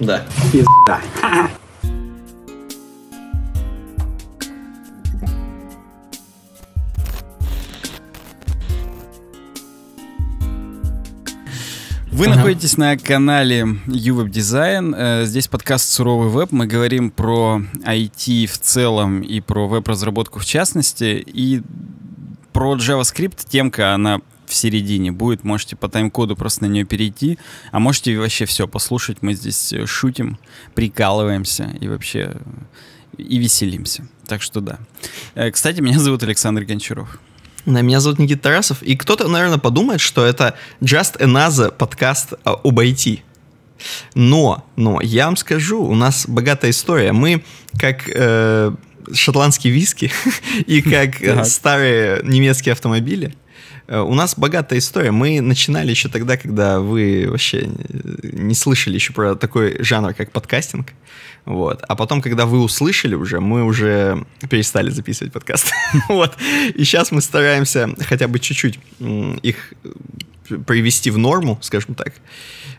Да. Пизда. Вы ага. находитесь на канале UWeb Design. Э, здесь подкаст «Суровый веб». Мы говорим про IT в целом и про веб-разработку в частности. И про JavaScript темка, она в середине будет. Можете по тайм-коду просто на нее перейти, а можете вообще все послушать. Мы здесь э, шутим, прикалываемся и вообще и веселимся. Так что да. Э, кстати, меня зовут Александр Гончаров. Да, меня зовут Никита Тарасов. И кто-то, наверное, подумает, что это Just Another подкаст а, об IT. Но, но, я вам скажу, у нас богатая история. Мы, как э, шотландские виски и как э, старые немецкие автомобили, Э, у нас богатая история. Мы начинали еще тогда, когда вы вообще не слышали еще про такой жанр, как подкастинг. Вот. А потом, когда вы услышали уже, мы уже перестали записывать подкасты. вот. И сейчас мы стараемся хотя бы чуть-чуть их э, привести в норму, скажем так.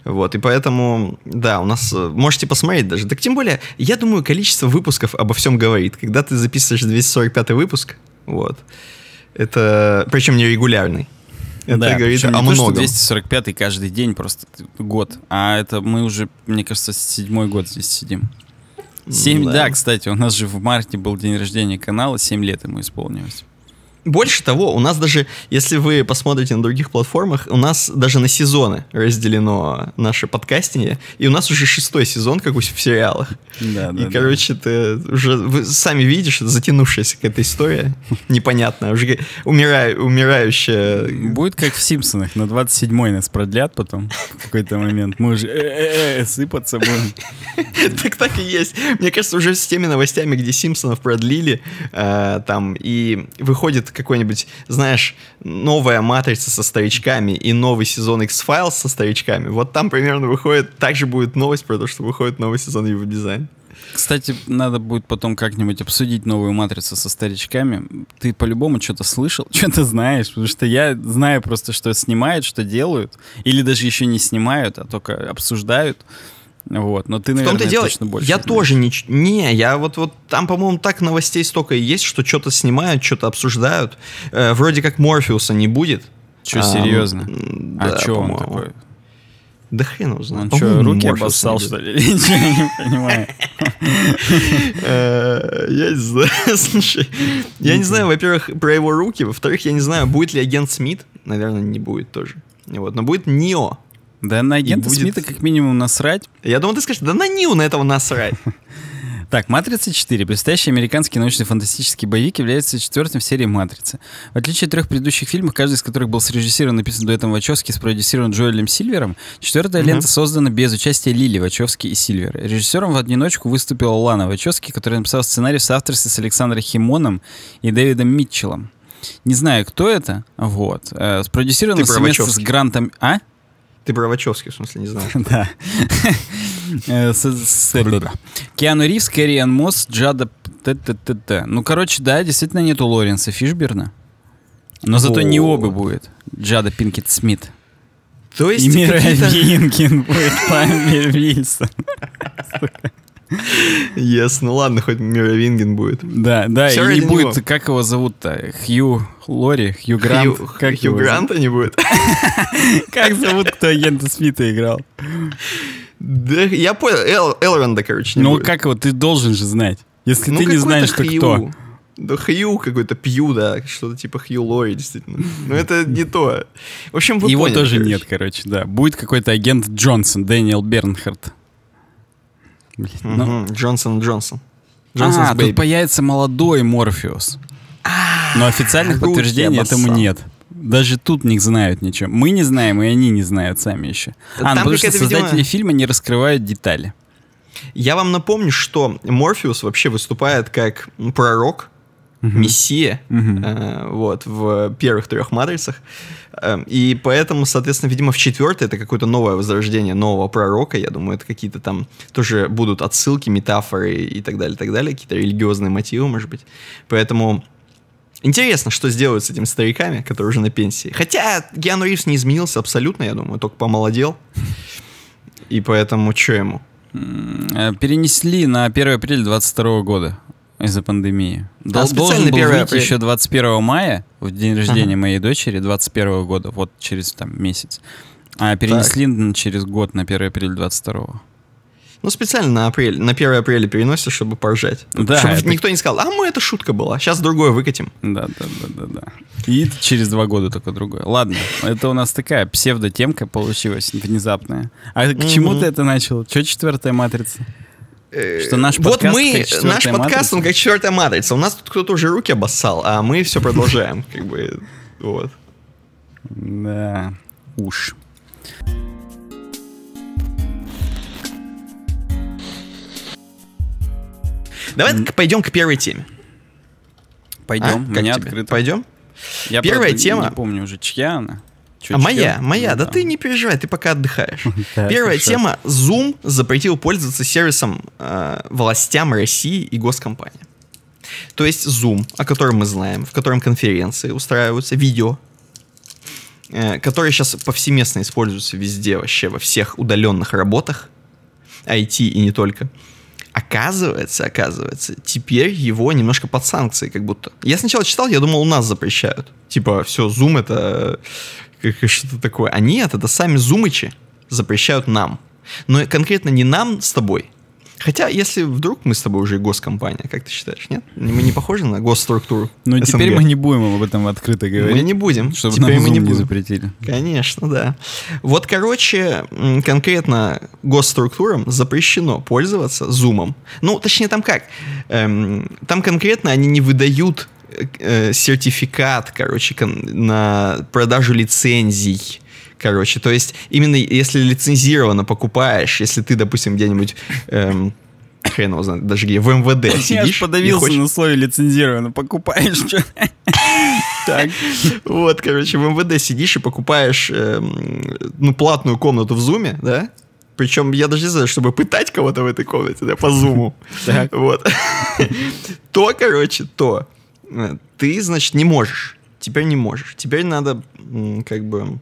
Вот, и поэтому, да, у нас, э, можете посмотреть даже. Так тем более, я думаю, количество выпусков обо всем говорит. Когда ты записываешь 245 выпуск, вот, это причем нерегулярный. Это да, говорит причем о не многом. То, 245 каждый день просто год. А это мы уже, мне кажется, седьмой год здесь сидим. Семь, да. да, кстати, у нас же в марте был день рождения канала, 7 лет ему исполнилось. Больше того, у нас даже, если вы посмотрите на других платформах, у нас даже на сезоны разделено наше подкастинг, и у нас уже шестой сезон, как у в сериалах. Да, да, и, да. короче, ты уже вы сами видишь, затянувшаяся какая-то история, непонятная, уже умираю, умирающая. Будет как в «Симпсонах», на 27-й нас продлят потом в какой-то момент. Мы уже э, э, э, сыпаться будем. Так так и есть. Мне кажется, уже с теми новостями, где «Симпсонов» продлили, там, и выходит какой-нибудь, знаешь, новая матрица со старичками и новый сезон X-Files со старичками, вот там примерно выходит, также будет новость про то, что выходит новый сезон его дизайн. Кстати, надо будет потом как-нибудь обсудить новую матрицу со старичками. Ты по-любому что-то слышал, что-то знаешь, потому что я знаю просто, что снимают, что делают, или даже еще не снимают, а только обсуждают. Вот, но ты, в наверное, -то дело, точно больше. Я тоже не... Не, я вот, вот там, по-моему, так новостей столько и есть, что что-то снимают, что-то обсуждают. Э, вроде как Морфеуса не будет. Че, серьезно? А, а что он такой? Да хрен его знает. Он что, руки обоссал, что ли? Ничего не понимаю. Э, я не знаю, слушай. Я не знаю, во-первых, про его руки, во-вторых, я не знаю, будет ли агент Смит. Наверное, не будет тоже. Вот, но будет Нио. Да на агента будет... Смита как минимум насрать. Я думал, ты скажешь, да на Нил на этого насрать. Так, «Матрица 4». Предстоящий американский научно-фантастический боевик является четвертым в серии «Матрицы». В отличие от трех предыдущих фильмов, каждый из которых был срежиссирован, написан дуэтом Вачовски и спродюсирован Джоэлем Сильвером, четвертая mm-hmm. лента создана без участия Лили Вачовски и Сильвера. Режиссером в одиночку выступила Лана Вачовски, которая написала сценарий в соавторстве с Александром Химоном и Дэвидом Митчеллом. Не знаю, кто это, вот. Э, спродюсировано совместно с Грантом... А? Ты про Вачовски, в смысле, не знал? Да. Э, э, Киану Ривз, Кэриан Мосс, Джада... Ну, короче, да, действительно нету Лоренса Фишберна. Но зато не оба будет. Джада Пинкет Смит. То есть... И Мира будет Памир Вильсон. ясно, ну ладно, хоть Мировинген будет. Да, да, и не будет, как его зовут-то? Хью Лори, Хью Грант. Хью, как Хью Гранта не будет. Как зовут, кто Йента Смита играл? Да, я понял, Эл, Элронда, короче, не Ну как его, ты должен же знать. Если ну, ты не знаешь, Хью. то кто? Да Хью какой-то, Пью, да, что-то типа Хью Лори, действительно. Но ну, это не то. В общем, Его поняли, тоже короче. нет, короче, да. Будет какой-то агент Джонсон, Дэниел Бернхарт. Джонсон Джонсон. Джонсон's а, тут появится молодой Морфеус. А, но официальных подтверждений этому нет. Даже тут не знают ничего. Мы не знаем, и они не знают сами еще. А, потому что создатели видимо... фильма не раскрывают детали. Я вам напомню, что Морфеус вообще выступает как пророк угу. мессия, угу. Э, вот, в первых трех матрицах. Э, и поэтому, соответственно, видимо, в четвертой это какое-то новое возрождение нового пророка, я думаю, это какие-то там тоже будут отсылки, метафоры и так далее, так далее, какие-то религиозные мотивы, может быть. Поэтому... Интересно, что сделают с этими стариками, которые уже на пенсии. Хотя Гиану Ривз не изменился абсолютно, я думаю, только помолодел. И поэтому что ему? Э, перенесли на 1 апреля 22 года. Из-за пандемии. Да, Дол- должен был выйти апреля. еще 21 мая, в день рождения ага. моей дочери, 21 года, вот через там месяц. А перенесли так. через год на 1 апреля 22 -го. Ну, специально на, апрель, на 1 апреля переносится, чтобы поржать. Да. Чтобы это... никто не сказал, а мы это шутка была, сейчас другое выкатим. Да, да, да, да, да. И через два года только другое. Ладно, это у нас такая псевдотемка получилась внезапная. А к чему ты это начал? Че четвертая матрица? Что э, наш вот мы, наш подкаст, матрица. он как четвертая матрица. У нас тут кто-то уже руки обоссал, а мы все продолжаем. Как бы, вот. Да, уж. Давай mm. пойдем к первой теме. Пойдем, а, меня открыто. Пойдем? Я Первая правда, тема. Не помню уже, чья она. Чуть а моя, моя, ну, да, да ты не переживай, ты пока отдыхаешь. Первая тема. Zoom запретил пользоваться сервисом э, властям России и госкомпании. То есть Zoom, о котором мы знаем, в котором конференции устраиваются, видео, э, сейчас повсеместно используется везде вообще, во всех удаленных работах, IT и не только. Оказывается, оказывается, теперь его немножко под санкции как будто. Я сначала читал, я думал, у нас запрещают. Типа, все, Zoom это как и что-то такое. А нет, это сами зумычи запрещают нам. Но конкретно не нам с тобой. Хотя, если вдруг мы с тобой уже госкомпания, как ты считаешь, нет? Мы не похожи на госструктуру. Но СНГ. Эм теперь мы не будем об этом открыто говорить. Мы не будем. Чтобы теперь нам мы не, будем. не запретили. Конечно, да. Вот, короче, конкретно госструктурам запрещено пользоваться зумом. Ну, точнее, там как? Эм, там конкретно они не выдают Э, сертификат, короче, на продажу лицензий. Короче, то есть именно если лицензированно покупаешь, если ты, допустим, где-нибудь... Эм, хрен его знает, даже где, в МВД сидишь. Я подавился хочешь... на слове лицензированно, покупаешь Так. Вот, короче, в МВД сидишь и покупаешь, эм, ну, платную комнату в Зуме, да? Причем я даже не знаю, чтобы пытать кого-то в этой комнате, да, по зуму. Вот. То, короче, то Э, ты, значит, не можешь. Теперь не можешь. Теперь надо, как бы,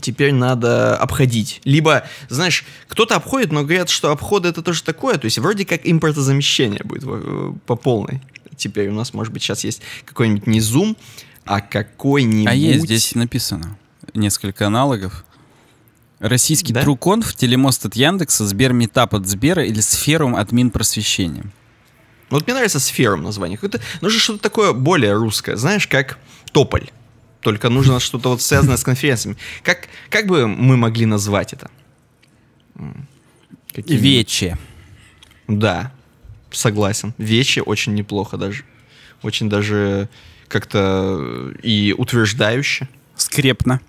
теперь надо обходить. Либо, знаешь, кто-то обходит, но говорят, что обходы это тоже такое, то есть вроде как импортозамещение будет э, по полной. Теперь у нас, может быть, сейчас есть какой-нибудь не Zoom, а какой-нибудь... А есть, здесь написано несколько аналогов. Российский да? Труконф, телемост от Яндекса, Сбер Метап от Сбера или Сферум от Минпросвещения. Ну, вот мне нравится сфером название. Какое-то, нужно что-то такое более русское, знаешь, как тополь. Только нужно что-то вот связанное с конференциями. Как, как бы мы могли назвать это? Какие Вече. Да, согласен. Вечи очень неплохо даже. Очень даже как-то э, и утверждающе. Скрепно.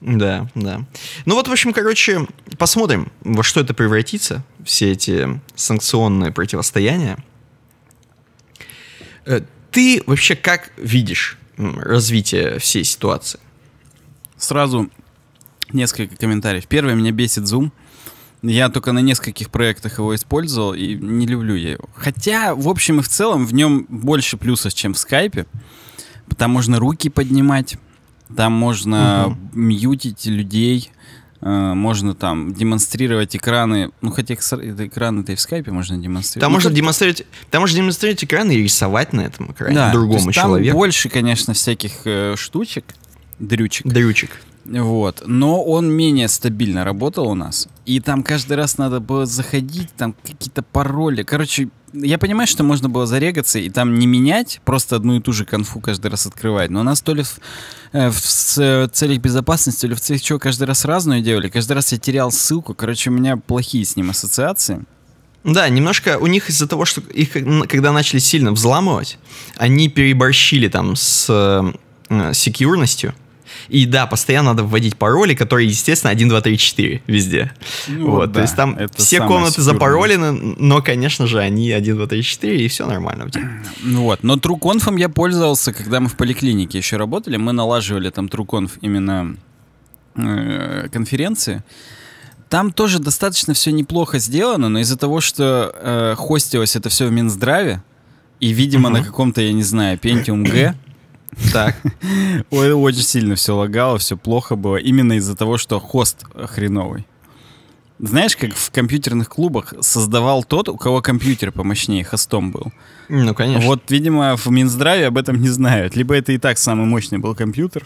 Да, да. Ну вот, в общем, короче, посмотрим, во что это превратится, все эти санкционные противостояния. Э, ты вообще как видишь развитие всей ситуации? Сразу несколько комментариев. Первое, меня бесит Zoom. Я только на нескольких проектах его использовал, и не люблю я его. Хотя, в общем и в целом, в нем больше плюсов, чем в скайпе. Там можно руки поднимать, там можно угу. мьютить людей, Э, можно там демонстрировать экраны, ну хотя экраны-то и в скайпе можно демонстрировать. Там ну, можно демонстрировать, там можно демонстрировать экраны и рисовать на этом экране да, другому человеку. Там больше, конечно, всяких э, штучек, дрючек. Дрючек. Вот. Но он менее стабильно работал у нас. И там каждый раз надо было заходить, там какие-то пароли. Короче, я понимаю, что можно было зарегаться и там не менять, просто одну и ту же конфу каждый раз открывать. Но у нас то ли в, э, в, в э, целях безопасности, то ли в целях чего каждый раз разную делали. Каждый раз я терял ссылку. Короче, у меня плохие с ним ассоциации. Да, немножко у них из-за того, что их э, когда начали сильно взламывать, они переборщили там с э, секьюрностью. И да, постоянно надо вводить пароли, которые, естественно, 1, 2, 3, 4 везде. Ну, вот, да, то есть там все комнаты запаролены, но, конечно же, они 1, 2, 3, 4, и все нормально у тебя. Ну вот, но TrueConf я пользовался, когда мы в поликлинике еще работали, мы налаживали там TrueConf именно э, конференции. Там тоже достаточно все неплохо сделано, но из-за того, что э, хостилось это все в Минздраве, и, видимо, uh-huh. на каком-то, я не знаю, Pentium G, так. Ой, очень сильно все лагало, все плохо было. Именно из-за того, что хост хреновый. Знаешь, как в компьютерных клубах создавал тот, у кого компьютер помощнее хостом был. Ну, конечно. Вот, видимо, в Минздраве об этом не знают. Либо это и так самый мощный был компьютер,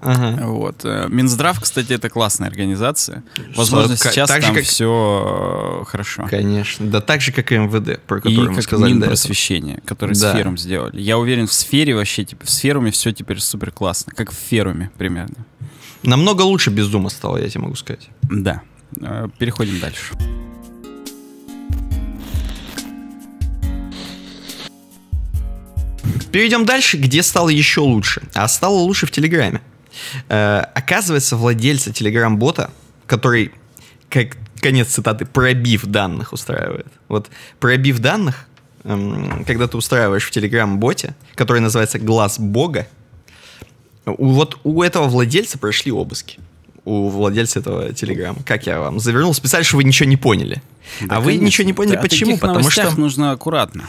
Ага. Вот. Э, Минздрав, кстати, это классная организация. Возможно, Что, сейчас так там же, как... все э, хорошо. Конечно. Да так же, как и МВД, про который мы как сказали. И просвещение, которое да. с сделали. Я уверен, в сфере вообще, типа, в Сферуме все теперь супер классно. Как в Феруме примерно. Намного лучше бездума стало, я тебе могу сказать. Да. Э, переходим дальше. Перейдем дальше, где стало еще лучше. А стало лучше в Телеграме. Э, оказывается, владельца Telegram-бота, который, как конец цитаты, пробив данных устраивает. Вот пробив данных, эм, когда ты устраиваешь в Telegram-боте, который называется «Глаз Бога», вот у этого владельца прошли обыски у владельца этого телеграмма. Как я вам завернул специально, что вы ничего не поняли. Да, а конечно. вы ничего не поняли, да, почему? Потому что нужно аккуратно.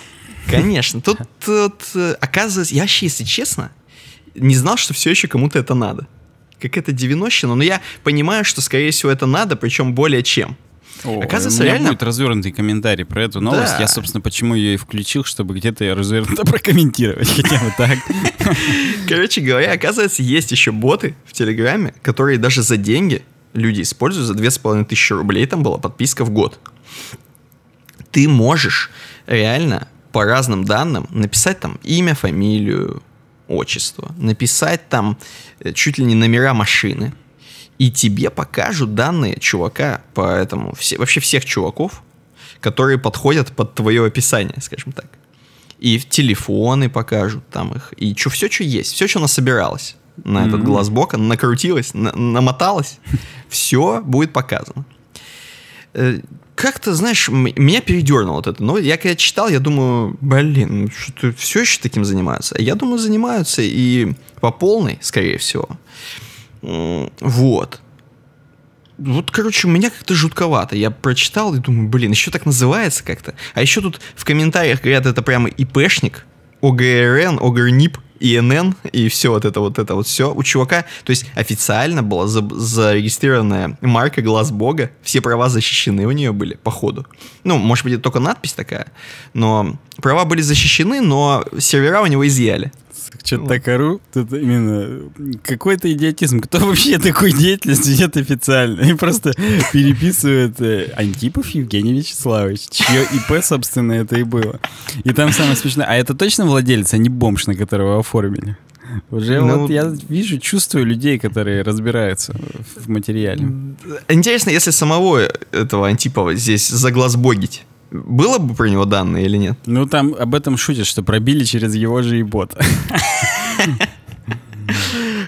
Конечно. Тут, тут э, оказывается, я вообще, если честно, не знал, что все еще кому-то это надо. Как это девяностщина, но я понимаю, что, скорее всего, это надо, причем более чем. О, Оказывается, у меня реально... будет развернутый комментарий про эту новость. Да. Я, собственно, почему ее и включил, чтобы где-то развернуто прокомментировать хотя бы так. Короче говоря, оказывается, есть еще боты в Телеграме, которые даже за деньги люди используют, за тысячи рублей там была подписка в год. Ты можешь реально по разным данным написать там имя, фамилию, отчество, написать там э, чуть ли не номера машины, и тебе покажут данные чувака, поэтому все, вообще всех чуваков, которые подходят под твое описание, скажем так. И телефоны покажут там их, и чё, все, что есть, все, что насобиралось на mm-hmm. этот глаз бока, накрутилось, на- намоталось, все будет показано э, как-то, знаешь, меня передернуло вот это. Но я когда читал, я думаю, блин, ну что все еще таким занимаются. Я думаю, занимаются и по полной, скорее всего. Вот. Вот, короче, у меня как-то жутковато. Я прочитал и думаю, блин, еще так называется как-то. А еще тут в комментариях говорят, это прямо ИПшник, ОГРН, ОГРНИП. ИНН и все вот это вот это вот все у чувака. То есть официально была за зарегистрированная марка «Глаз Бога», все права защищены у нее были, походу. Ну, может быть, это только надпись такая, но права были защищены, но сервера у него изъяли. Чатакару, ну тут именно какой-то идиотизм. Кто вообще такой деятельность ведет официально? И просто переписывает э, Антипов Евгений Вячеславович, чье ИП, собственно, это и было. И там самое смешное, а это точно владелец, а не бомж, на которого оформили? Уже ну, вот я вижу, чувствую людей, которые разбираются в материале. Интересно, если самого этого Антипова здесь заглазбогить. Было бы про него данные или нет? Ну, там об этом шутят, что пробили через его же и бот.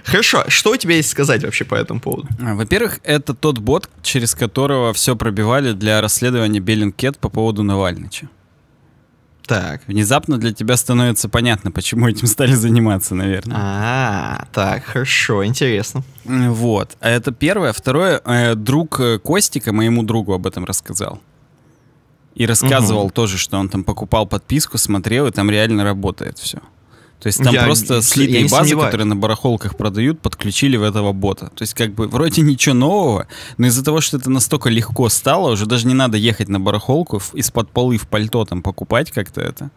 Хорошо, что у тебя есть сказать вообще по этому поводу? А, во-первых, это тот бот, через которого все пробивали для расследования Беллинкет по поводу Навальнича. Так. Внезапно для тебя становится понятно, почему этим стали заниматься, наверное. А, -а, -а так, хорошо, интересно. Вот, А это первое. Второе, э, друг э, Костика моему другу об этом рассказал. И рассказывал угу. тоже, что он там покупал подписку, смотрел, и там реально работает все. То есть там я, просто слитые базы, которые на барахолках продают, подключили в этого бота. То есть как бы вроде ничего нового, но из-за того, что это настолько легко стало, уже даже не надо ехать на барахолку из-под полы в пальто там покупать как-то это.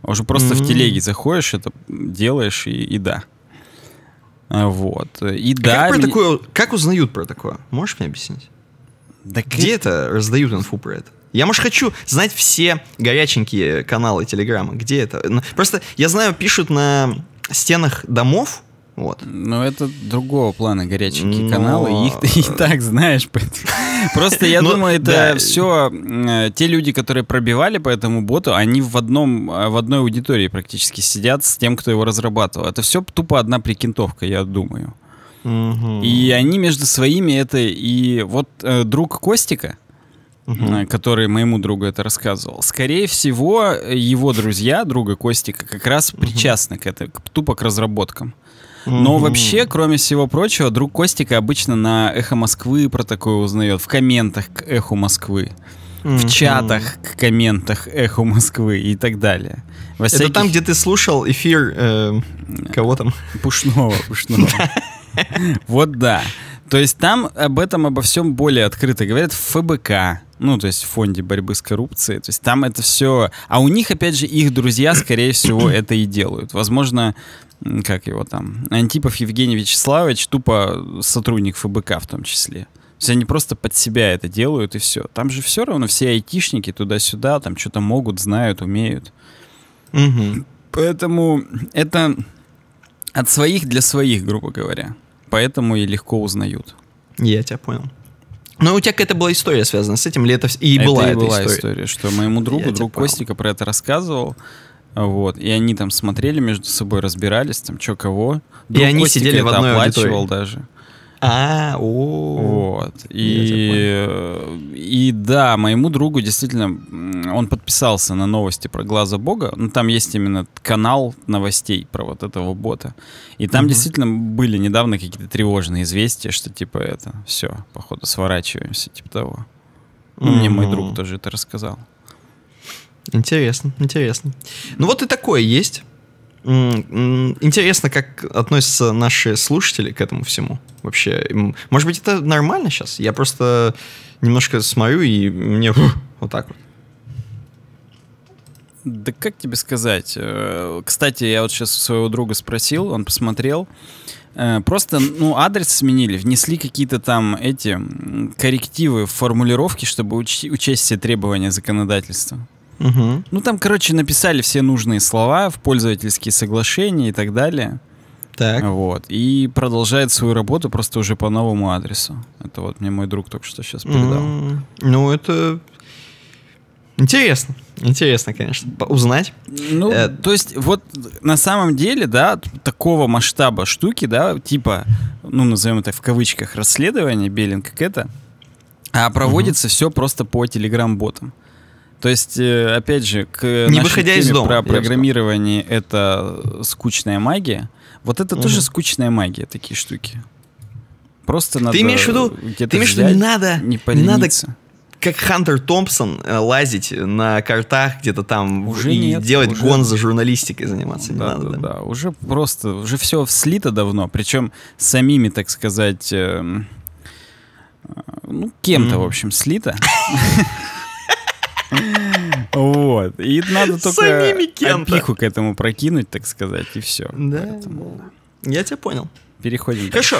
А уже просто mm-hmm. в телеге заходишь, это делаешь и, и да. А вот. И а да. Как, про мне... такое, как узнают про такое? Можешь мне объяснить? Да Где это раздают инфу про это? Я, может, хочу знать все горяченькие каналы Телеграма. Где это? Ну, просто, я знаю, пишут на стенах домов, вот. Но ну, это другого плана горяченькие Но... каналы, их ты и так знаешь. Просто я ну, думаю, это все э, те люди, которые пробивали по этому боту, они в одном э, в одной аудитории практически сидят с тем, кто его разрабатывал. Это все тупо одна прикинтовка, я думаю. И они между своими это и вот э, друг Костика, угу. который моему другу это рассказывал. Скорее всего, его друзья, друга Костика, как раз причастны угу. к этой, к, тупо к разработкам. Но вообще, кроме всего прочего, друг Костика обычно на Эхо Москвы про такое узнает. В комментах к Эху Москвы. В чатах к комментах Эхо Москвы и так далее. Во всяких... Это там, где ты слушал эфир э, э кого там? Пушного, Пушного. Вот да. То есть там об этом, обо всем более открыто говорят в ФБК ну, то есть в фонде борьбы с коррупцией. То есть там это все... А у них, опять же, их друзья, скорее всего, это и делают. Возможно, как его там, Антипов Евгений Вячеславович, тупо сотрудник ФБК в том числе. То есть они просто под себя это делают, и все. Там же все равно все айтишники туда-сюда, там что-то могут, знают, умеют. Угу. Поэтому это от своих для своих, грубо говоря. Поэтому и легко узнают. Я тебя понял. Ну у тебя какая-то была история связана с этим, или это и это была и эта была история? история, что моему другу, Я друг Костика про это рассказывал, вот, и они там смотрели между собой, разбирались, там, что кого. Друг и они Костика сидели в одной оплачивал аудитории. даже. А, о. Вот. И, э, и да, моему другу действительно, он подписался на новости про Глаза Бога. Ну, там есть именно канал новостей про вот этого бота. И там угу. действительно были недавно какие-то тревожные известия, что типа это, все, походу сворачиваемся, типа того. Ну, мне мой друг тоже это рассказал. Интересно, интересно. Ну вот и такое есть. Интересно, как относятся наши слушатели к этому всему вообще. Может быть, это нормально сейчас? Я просто немножко смотрю, и мне вот так вот. Да как тебе сказать? Э, кстати, я вот сейчас у своего друга спросил, он посмотрел. Э, просто, ну, адрес сменили, внесли какие-то там эти коррективы в формулировки, чтобы уч- учесть все требования законодательства. Угу. Ну, там, короче, написали все нужные слова в пользовательские соглашения и так далее. Так. Вот. И продолжает свою работу просто уже по новому адресу. Это вот мне мой друг только что сейчас передал. Mm-hmm. Ну, это Интересно. Интересно, конечно, узнать. Ну, э то есть, вот на самом деле, да, такого масштаба штуки, да, типа, ну, назовем это в кавычках, расследование Беллинг как это, а проводится угу. все просто по телеграм-ботам. То есть, э, опять же, к не выходя из дома, про программирование это скучная магия. Вот это угу. тоже скучная магия, такие штуки. Просто надо. Ты имеешь в виду? Ты имеешь в виду? Не надо. Не, не надо как Хантер Томпсон э, лазить на картах где-то там уже и нет, делать уже... гон за журналистикой заниматься. Да, не надо, да, да, да, уже просто, уже все слито давно, причем самими, так сказать, эм, э, ну, кем-то, mm. в общем, слито. Вот. И надо только пиху к этому прокинуть, так сказать, и все. Да. Я тебя понял. Переходим Хорошо.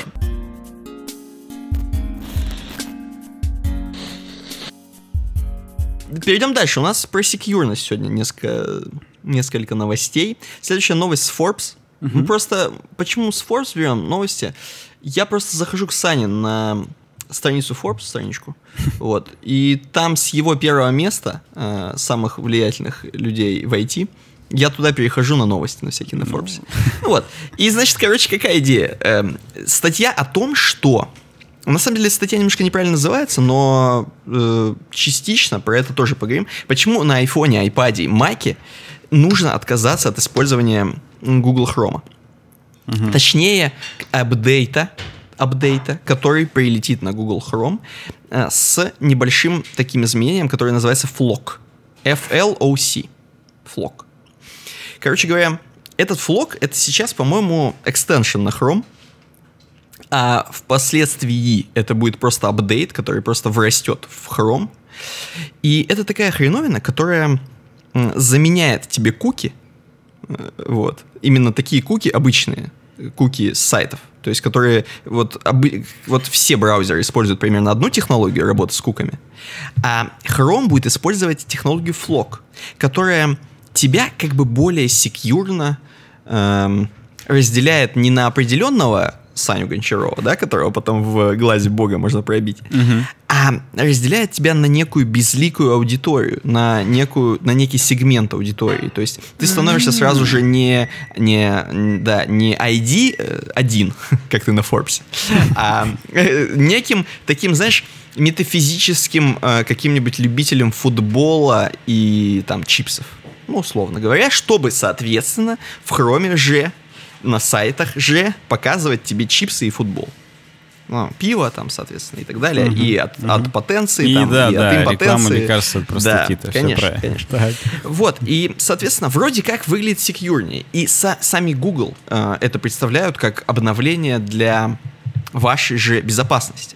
Перейдем дальше. У нас про секьюрность сегодня несколько, несколько новостей. Следующая новость с Forbes. Угу. Мы просто... Почему с Forbes берем новости? Я просто захожу к Сане на страницу Forbes, страничку, вот, и там с его первого места э, самых влиятельных людей в IT я туда перехожу на новости, на всякие, на ну. Forbes. вот. И, значит, короче, какая идея? Эм, статья о том, что... На самом деле, статья немножко неправильно называется, но э, частично про это тоже поговорим. Почему на айфоне, iPad и маке нужно отказаться от использования Google Chrome? Угу. Точнее, апдейта апдейта, который прилетит на Google Chrome э, с небольшим таким изменением, которое называется FLOC. F-L-O-C. FLOC. Короче говоря, этот FLOC это сейчас, по-моему, экстеншн на Chrome, а впоследствии это будет просто апдейт, который просто врастет в Chrome. И это такая хреновина, которая заменяет тебе куки, э, вот, именно такие куки обычные, куки с сайтов, то есть которые вот, обы, вот все браузеры используют примерно одну технологию работы с куками, а Chrome будет использовать технологию Flock, которая тебя как бы более секьюрно эм, разделяет не на определенного Саню Гончарова, да, которого потом в «Глазе Бога» можно пробить, угу. а разделяет тебя на некую безликую аудиторию, на, некую, на некий сегмент аудитории. То есть ты становишься сразу же не, не, да, не ID э, один, как ты на Forbes, а э, неким таким, знаешь, метафизическим э, каким-нибудь любителем футбола и там чипсов ну, условно говоря, чтобы, соответственно, в хроме же на сайтах же показывать тебе чипсы и футбол. Ну, пиво там, соответственно, и так далее. Угу, и от, угу. от потенции, и, там, да, и да, от импотенции. Реклама, лекарства, простатита, да, конечно, правильно. конечно. Так. Вот, и, соответственно, вроде как выглядит секьюрнее. И со, сами Google э, это представляют как обновление для вашей же безопасности.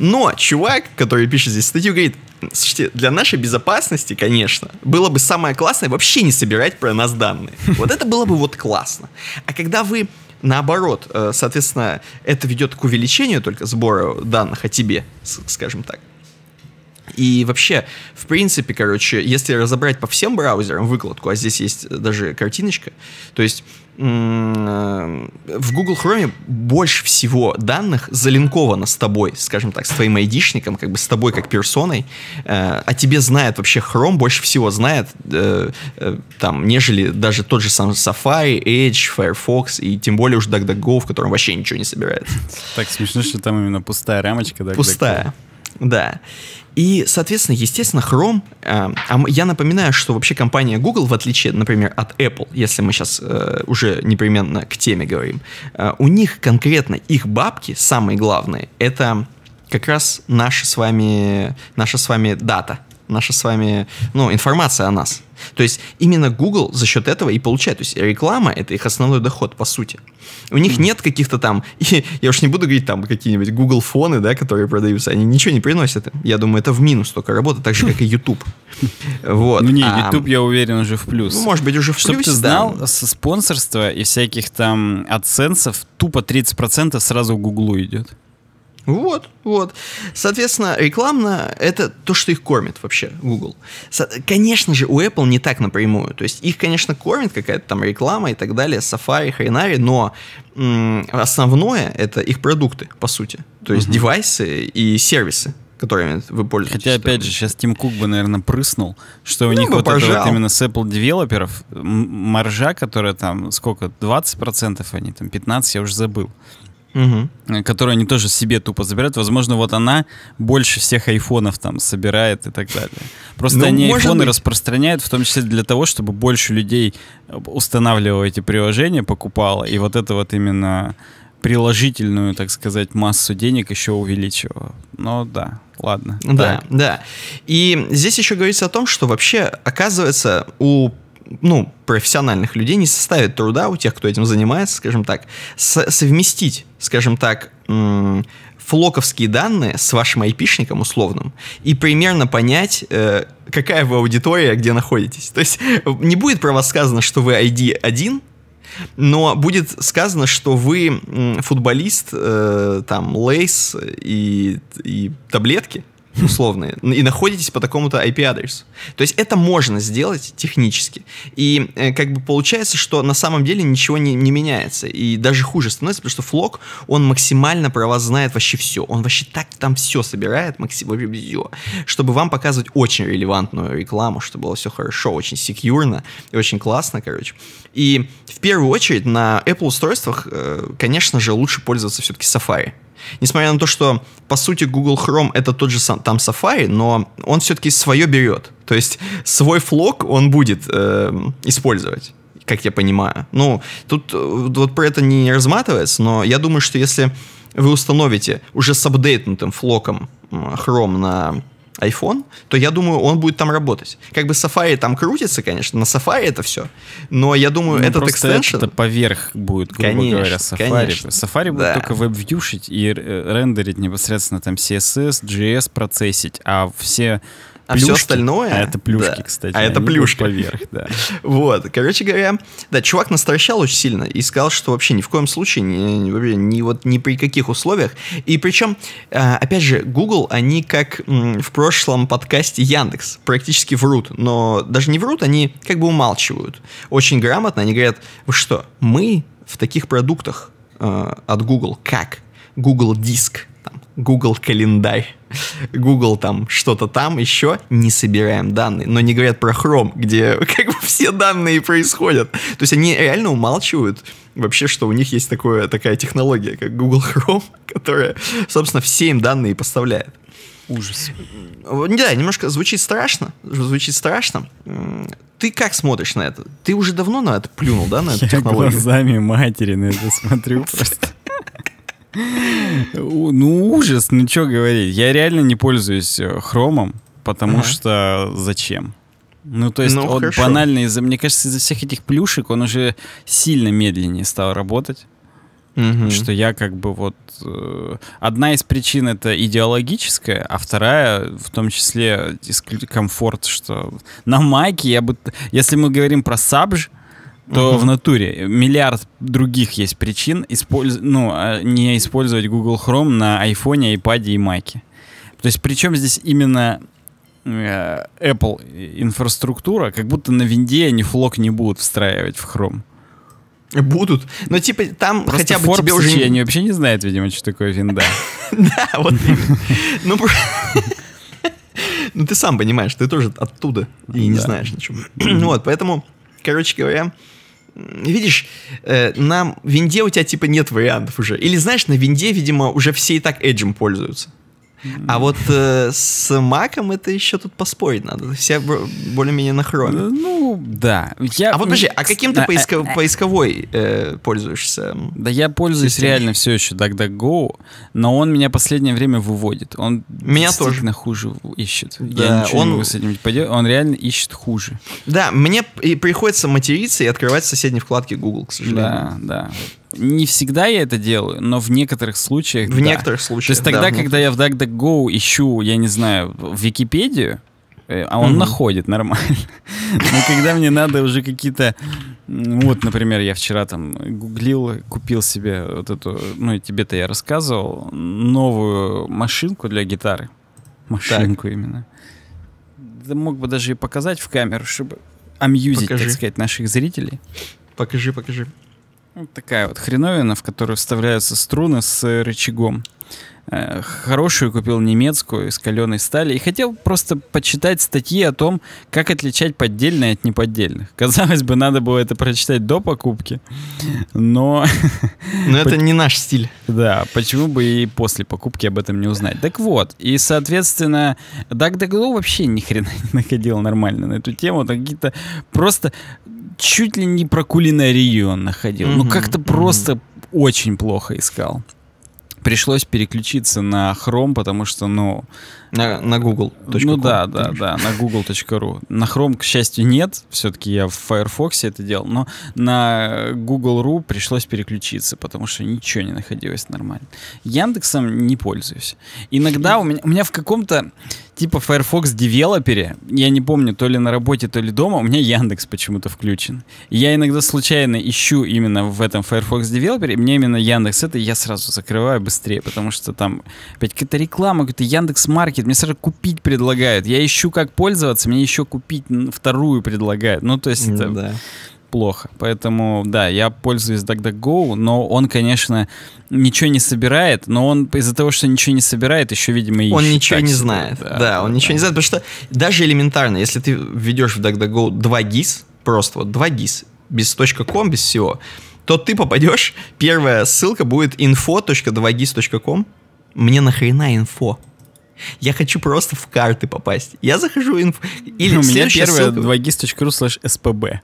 Но чувак, который пишет здесь статью, говорит, Слушайте, для нашей безопасности, конечно, было бы самое классное вообще не собирать про нас данные. Вот это было бы вот классно. А когда вы наоборот, э, соответственно, это ведет к увеличению только сбора данных о тебе, скажем так. И вообще, в принципе, короче, если разобрать по всем браузерам выкладку, а здесь есть даже картиночка, то есть Э, в Google Chrome больше всего данных залинковано с тобой, скажем так, с твоим айдишником, как бы с тобой как персоной, э, А тебе знает вообще Chrome, больше всего знает, э, там, нежели даже тот же сам Safari, Edge, Firefox и тем более уж DuckDuckGo, в котором вообще ничего не собирается. Так смешно, что там именно пустая рамочка. Пустая. Да. И, соответственно, естественно, Chrome... Э, а я напоминаю, что вообще компания Google, в отличие, например, от Apple, если мы сейчас э, уже непременно к теме говорим, э, у них конкретно их бабки, самые главные, это как раз наша с вами, наша с вами дата, наша с вами, ну, информация о нас. То есть именно Google за счет этого и получает. То есть реклама — это их основной доход, по сути. У них нет каких-то там, я уж не буду говорить там какие-нибудь Google фоны, да, которые продаются, они ничего не приносят. Я думаю, это в минус только работа, так же, как и YouTube. Вот. Ну не, YouTube, а, я уверен, уже в плюс. Ну, может быть, уже в Чтобы плюс, ты знал, да. со спонсорства и всяких там адсенсов тупо 30% сразу Google идет. Вот, вот. Соответственно, рекламно это то, что их кормит вообще Google. Со- конечно же, у Apple не так напрямую. То есть их, конечно, кормит какая-то там реклама и так далее, Safari, хренари, но м- основное это их продукты, по сути. То есть угу. девайсы и сервисы которыми вы пользуетесь. Хотя, опять же, сейчас Тим Кук бы, наверное, прыснул, что ну, у них вот поржал. это вот именно с Apple девелоперов маржа, которая там сколько, 20% они, а там 15, я уже забыл угу. которую они тоже себе тупо забирают. Возможно, вот она больше всех айфонов там собирает и так далее. Просто ну, они айфоны быть. распространяют, в том числе для того, чтобы больше людей э, устанавливало эти приложения, покупало, и вот это вот именно приложительную, так сказать, массу денег еще увеличивала. Но да, ладно. Да, так. да. И здесь еще говорится о том, что вообще, оказывается, у ну, профессиональных людей не составит труда у тех, кто этим занимается, скажем так, совместить, скажем так, флоковские данные с вашим айпишником условным и примерно понять, э, какая вы аудитория, где находитесь. То есть э, не будет про вас сказано, что вы ID один, но будет сказано, что вы футболист, э, там, лейс и, и таблетки, условные, и находитесь по такому-то IP-адресу. То есть это можно сделать технически. И э, как бы получается, что на самом деле ничего не, не меняется. И даже хуже становится, потому что флок, он максимально про вас знает вообще все. Он вообще так там все собирает, максимально все, чтобы вам показывать очень релевантную рекламу, чтобы было все хорошо, очень секьюрно и очень классно, короче. И в первую очередь на Apple устройствах, э, конечно же, лучше пользоваться все-таки Safari. Несмотря на то, что, по сути, Google Chrome это тот же сам, там Safari, но он все-таки свое берет. То есть свой флок он будет э, использовать как я понимаю. Ну, тут э, вот про это не разматывается, но я думаю, что если вы установите уже с апдейтнутым флоком Chrome на iPhone, то я думаю, он будет там работать. Как бы Safari там крутится, конечно, на Safari это все, но я думаю, ну, этот экстеншн... это поверх будет, грубо конечно, говоря, Safari. Конечно. Safari будет да. только веб-вьюшить и э, рендерить непосредственно там CSS, JS процессить, а все а плюшки, все остальное... А это плюшки, да. кстати. А это плюшки. Поверх, да. вот, короче говоря, да, чувак настращал очень сильно и сказал, что вообще ни в коем случае, ни, ни, ни, вот, ни при каких условиях. И причем, а, опять же, Google, они как в прошлом подкасте Яндекс, практически врут, но даже не врут, они как бы умалчивают. Очень грамотно, они говорят, вы что, мы в таких продуктах э, от Google, как Google Диск, Google Календарь, Google там что-то там еще, не собираем данные. Но не говорят про Chrome, где как бы все данные происходят. То есть они реально умалчивают вообще, что у них есть такое, такая технология, как Google Chrome, которая, собственно, все им данные поставляет. Ужас. Да, немножко звучит страшно. Звучит страшно. Ты как смотришь на это? Ты уже давно на это плюнул, да, на эту Я технологию? Я глазами матери на это смотрю просто. Ну, ужас, ну что говорить. Я реально не пользуюсь э, хромом, потому что зачем? Ну, то есть ну, он банально мне кажется, из-за всех этих плюшек он уже сильно медленнее стал работать. Угу. Что я как бы вот... Э, одна из причин это идеологическая, а вторая в том числе комфорт, что на майке я бы... Если мы говорим про сабж, угу то в натуре миллиард других есть причин использ... ну, а, не использовать Google Chrome на айфоне, iPad и Mac. То есть причем здесь именно э, Apple инфраструктура, как будто на винде они флок не будут встраивать в Chrome. Будут. Но ну, типа там Просто хотя бы Forbes тебе уже... Я вообще не знает, видимо, что такое винда. Да, вот. Ну, ну ты сам понимаешь, ты тоже оттуда и не знаешь ничего. Вот, поэтому, короче говоря, видишь, э, на винде у тебя типа нет вариантов уже. Или знаешь, на винде, видимо, уже все и так Edge пользуются. А вот э, с маком это еще тут поспорить надо. Все более-менее на хроме. Э, ну, да. Я... А вот подожди, а каким ты э, поиско... Э. поисковой э, пользуешься? Да я пользуюсь системой. реально все еще DuckDuckGo, но он меня последнее время выводит. Он меня действительно тоже. хуже ищет. Да, я ничего он... не могу с этим поделать. Он реально ищет хуже. Да, мне приходится материться и открывать соседние вкладки Google, к сожалению. Да, да. Не всегда я это делаю, но в некоторых случаях. В да. некоторых случаях. То есть тогда, да. когда я в DuckDuckGo ищу, я не знаю, в Википедию, э, а он mm находит нормально. Но когда мне надо уже какие-то... Вот, например, я вчера там гуглил, купил себе вот эту... Ну, и тебе-то я рассказывал. Новую машинку для гитары. Машинку так. именно. Да мог бы даже и показать в камеру, чтобы амьюзить, покажи. так сказать, наших зрителей. Покажи, покажи такая вот хреновина, в которую вставляются струны с э, рычагом. Э, хорошую купил немецкую из каленой стали и хотел просто почитать статьи о том, как отличать поддельные от неподдельных. Казалось бы, надо было это прочитать до покупки, но... Но это не наш стиль. Да, почему бы и после покупки об этом не узнать. Так вот, и, соответственно, Даг Даглоу вообще ни хрена не находил нормально на эту тему. Какие-то просто чуть ли не про кулинарию он находил. Mm-hmm. Ну как-то mm-hmm. просто очень плохо искал. Пришлось переключиться на Chrome, потому что, ну, на, на google.com. Ну да, да, да, на google.ru. На Chrome, к счастью, нет. Все-таки я в Firefox это делал. Но на Google.ru пришлось переключиться, потому что ничего не находилось нормально. Яндексом не пользуюсь. Иногда у меня, у меня в каком-то типа Firefox девелопере, я не помню, то ли на работе, то ли дома, у меня Яндекс почему-то включен. Я иногда случайно ищу именно в этом Firefox девелопере, мне именно Яндекс это я сразу закрываю быстрее, потому что там опять какая-то реклама, какой-то Яндекс Маркет, выкидывает, мне сразу купить предлагают. Я ищу, как пользоваться, мне еще купить вторую предлагают. Ну, то есть... это... да плохо. Поэтому, да, я пользуюсь DuckDuckGo, но он, конечно, ничего не собирает, но он из-за того, что ничего не собирает, еще, видимо, и Он ничего такси. не знает, да, да он да. ничего не знает, потому что даже элементарно, если ты введешь в DuckDuckGo 2 GIS, просто вот 2 GIS, без .com, без всего, то ты попадешь, первая ссылка будет info.2gis.com, мне нахрена инфо? Я хочу просто в карты попасть. Я захожу инф... Или У меня первая ссылка... 2gis.ru slash spb.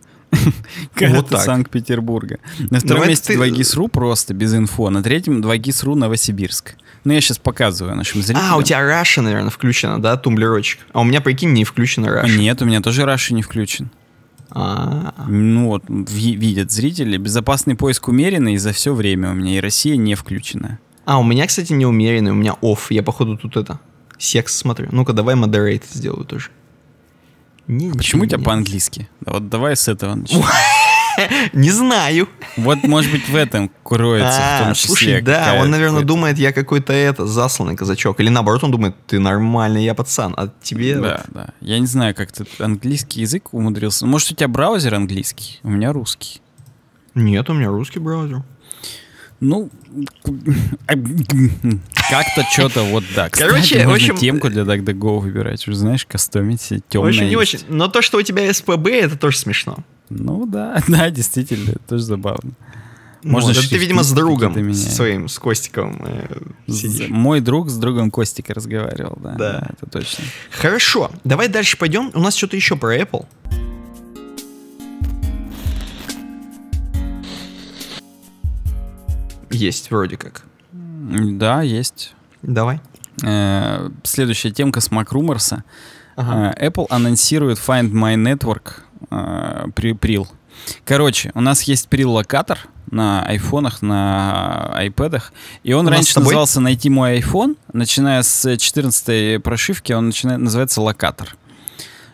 Карты вот Санкт-Петербурга. На втором месте ты... 2GIS.ru э, просто без инфо. На третьем 2GIS.ru Новосибирск. Ну, я сейчас показываю нашим зрителям. А, у тебя Раша, наверное, включена, да, тумблерочек? А у меня, прикинь, не включена Раша. Нет, у меня тоже Раша не включен. А-а-а. Ну вот, видят зрители. Безопасный поиск умеренный за все время у меня. И Россия не включена. А, у меня, кстати, не умеренный, у меня оф. Я, походу, тут это Секс смотрю. Ну-ка, давай модерейт сделаю тоже. Не, а почему у тебя по-английски? Вот давай с этого Не знаю. Вот, может быть, в этом кроется а, в том а, числе. Слушай, да, он, наверное, думает, я какой-то это, засланный казачок. Или наоборот, он думает, ты нормальный, я пацан, а тебе... Да, да. Я не знаю, как ты английский язык умудрился. Может, у тебя браузер английский? У меня русский. Нет, у меня русский браузер. Ну, как-то что-то вот так. Да. Короче, Кстати, очень... темку для DuckDuckGo выбирать. Уже знаешь, кастомить темные. Очень не очень. Но то, что у тебя СПБ, это тоже смешно. Ну да, да, действительно, это тоже забавно. Ну, можно вот, это ты, видимо, с другом своим, с Костиком э, сидишь. Мой друг с другом Костика разговаривал, да, да. Да, это точно. Хорошо, давай дальше пойдем. У нас что-то еще про Apple. Есть, вроде как. Да, есть. Давай. Э, следующая темка с Макрумерса. Ага. Э, Apple анонсирует Find My Network э, при Прил. Короче, у нас есть Прил-локатор на айфонах, на айпэдах. И он у раньше назывался «Найти мой iPhone». Начиная с 14 прошивки он начинает, называется «Локатор».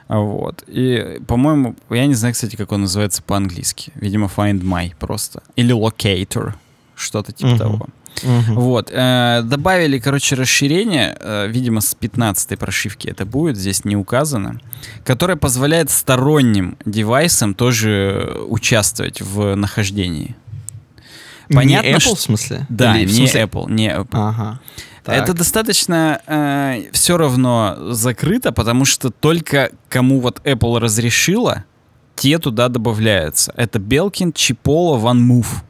Вот. И, по-моему, я не знаю, кстати, как он называется по-английски. Видимо, Find My просто. Или Locator что-то типа угу. того. Угу. Вот. Э, добавили, короче, расширение, э, видимо, с 15 прошивки это будет, здесь не указано, которое позволяет сторонним девайсам тоже участвовать в нахождении. Понятно, не Apple, что... в смысле? Да, Или, в смысле... не Apple, не Apple. Ага. Так. Это достаточно э, все равно закрыто, потому что только кому вот Apple разрешила, те туда добавляются. Это Белкин, Чипола, Ван Мув.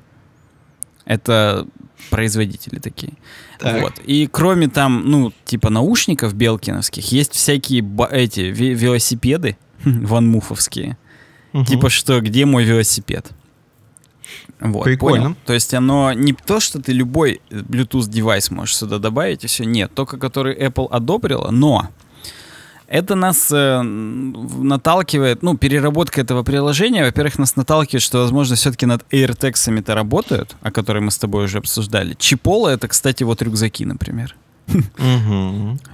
Это производители такие. Так. Вот. И кроме там, ну, типа наушников белкиновских, есть всякие эти велосипеды ванмуфовские. Угу. Типа что, где мой велосипед? Вот, Прикольно. Понял? То есть оно не то, что ты любой Bluetooth девайс можешь сюда добавить, и все. Нет, только который Apple одобрила, но это нас э, наталкивает, ну, переработка этого приложения, во-первых, нас наталкивает, что, возможно, все-таки над AirTags'ами-то работают, о которой мы с тобой уже обсуждали. Чипола — это, кстати, вот рюкзаки, например.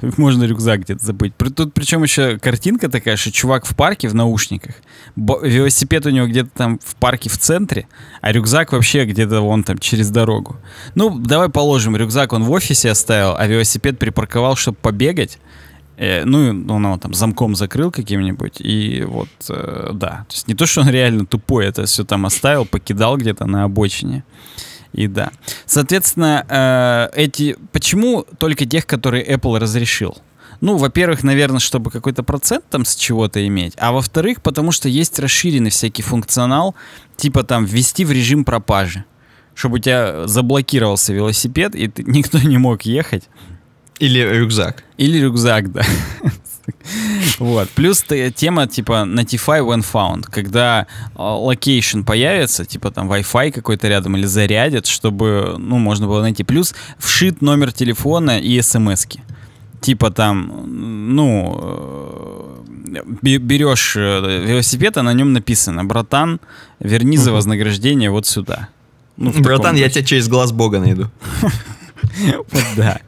Можно рюкзак где-то забыть. Тут причем еще картинка такая, что чувак в парке в наушниках, велосипед у него где-то там в парке в центре, а рюкзак вообще где-то вон там через дорогу. Ну, давай положим, рюкзак он в офисе оставил, а велосипед припарковал, чтобы побегать. Э, ну, он его там замком закрыл каким-нибудь, и вот, э, да. То есть не то, что он реально тупой, это все там оставил, покидал где-то на обочине. И да. Соответственно, э, эти... Почему только тех, которые Apple разрешил? Ну, во-первых, наверное, чтобы какой-то процент там с чего-то иметь, а во-вторых, потому что есть расширенный всякий функционал, типа там ввести в режим пропажи чтобы у тебя заблокировался велосипед, и ты, никто не мог ехать, или рюкзак. Или рюкзак, да. Вот. Плюс тема типа Notify when found, когда а, локейшн появится, типа там Wi-Fi какой-то рядом или зарядят, чтобы, ну, можно было найти. Плюс вшит номер телефона и смс-ки. Типа там, ну, э, берешь э, велосипед, а на нем написано, братан, верни за вознаграждение вот сюда. Ну, Братан, я тебя через глаз Бога найду. да.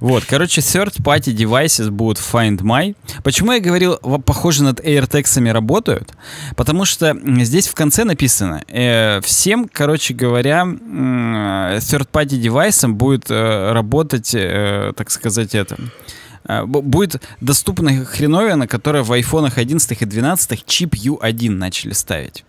Вот, короче, third party devices будут Find My. Почему я говорил, похоже, над AirTags работают? Потому что здесь в конце написано, э, всем, короче говоря, э, third party девайсом будет э, работать, э, так сказать, это э, будет доступна хреновина, которая в айфонах 11 и 12 чип U1 начали ставить.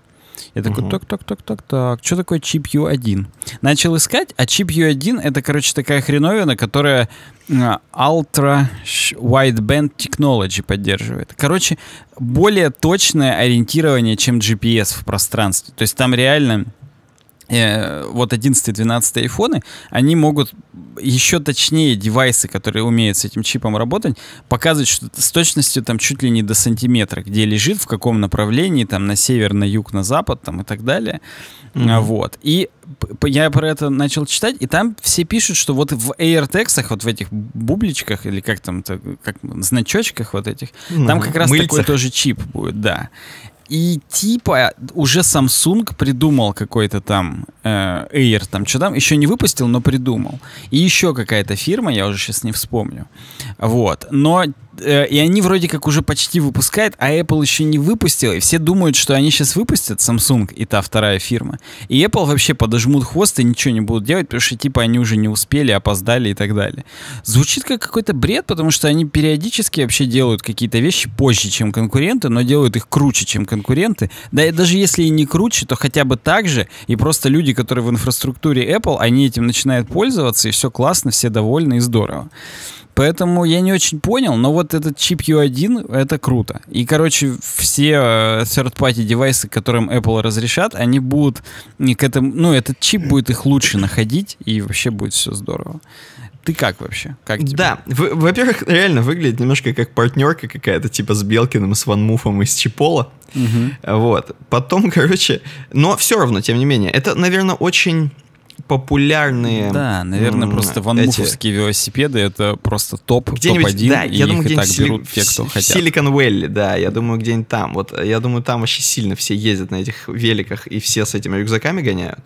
Я такой, угу. так, так, так, так, так, что такое чип U1? Начал искать, а чип U1 это, короче, такая хреновина, которая Ultra Wideband Technology поддерживает. Короче, более точное ориентирование, чем GPS в пространстве. То есть там реально э, вот 11-12 айфоны, они могут еще точнее девайсы, которые умеют с этим чипом работать, показывают, что с точностью там чуть ли не до сантиметра, где лежит, в каком направлении, там на север, на юг, на запад, там и так далее. Mm-hmm. Вот. И я про это начал читать, и там все пишут, что вот в AirTags, вот в этих бубличках, или как там, как, значочках вот этих, mm там как раз Мыльцах. такой тоже чип будет, да. И типа уже Samsung придумал какой-то там э, Air, там что там, еще не выпустил, но придумал. И еще какая-то фирма, я уже сейчас не вспомню. Вот. Но Э, и они вроде как уже почти выпускают, а Apple еще не выпустила. И все думают, что они сейчас выпустят Samsung и та вторая фирма. И Apple вообще подожмут хвост и ничего не будут делать, потому что типа они уже не успели, опоздали и так далее. Звучит как какой-то бред, потому что они периодически вообще делают какие-то вещи позже, чем конкуренты, но делают их круче, чем конкуренты. Да и даже если и не круче, то хотя бы так же. И просто люди, которые в инфраструктуре Apple, они этим начинают пользоваться, и все классно, все довольны и здорово. Поэтому я не очень понял, но вот этот чип U1 это круто. И, короче, все э, third-party девайсы, которым Apple разрешат, они будут к этому, ну, этот чип будет их лучше находить, и вообще будет все здорово. Ты как вообще? Как тебе? Да, во-первых, реально выглядит немножко как партнерка какая-то, типа с Белкиным, с Ванмуфом из Чипола. Угу. Вот. Потом, короче, но все равно, тем не менее, это, наверное, очень популярные. Да, наверное, просто ванмуховские велосипеды это просто топ, топ-1. Да, я думаю, где-нибудь берут те, кто хотят. Силикон Вэлли, да, я думаю, где-нибудь там. Вот э, я думаю, там вообще сильно все ездят на этих великах и все с этими рюкзаками гоняют.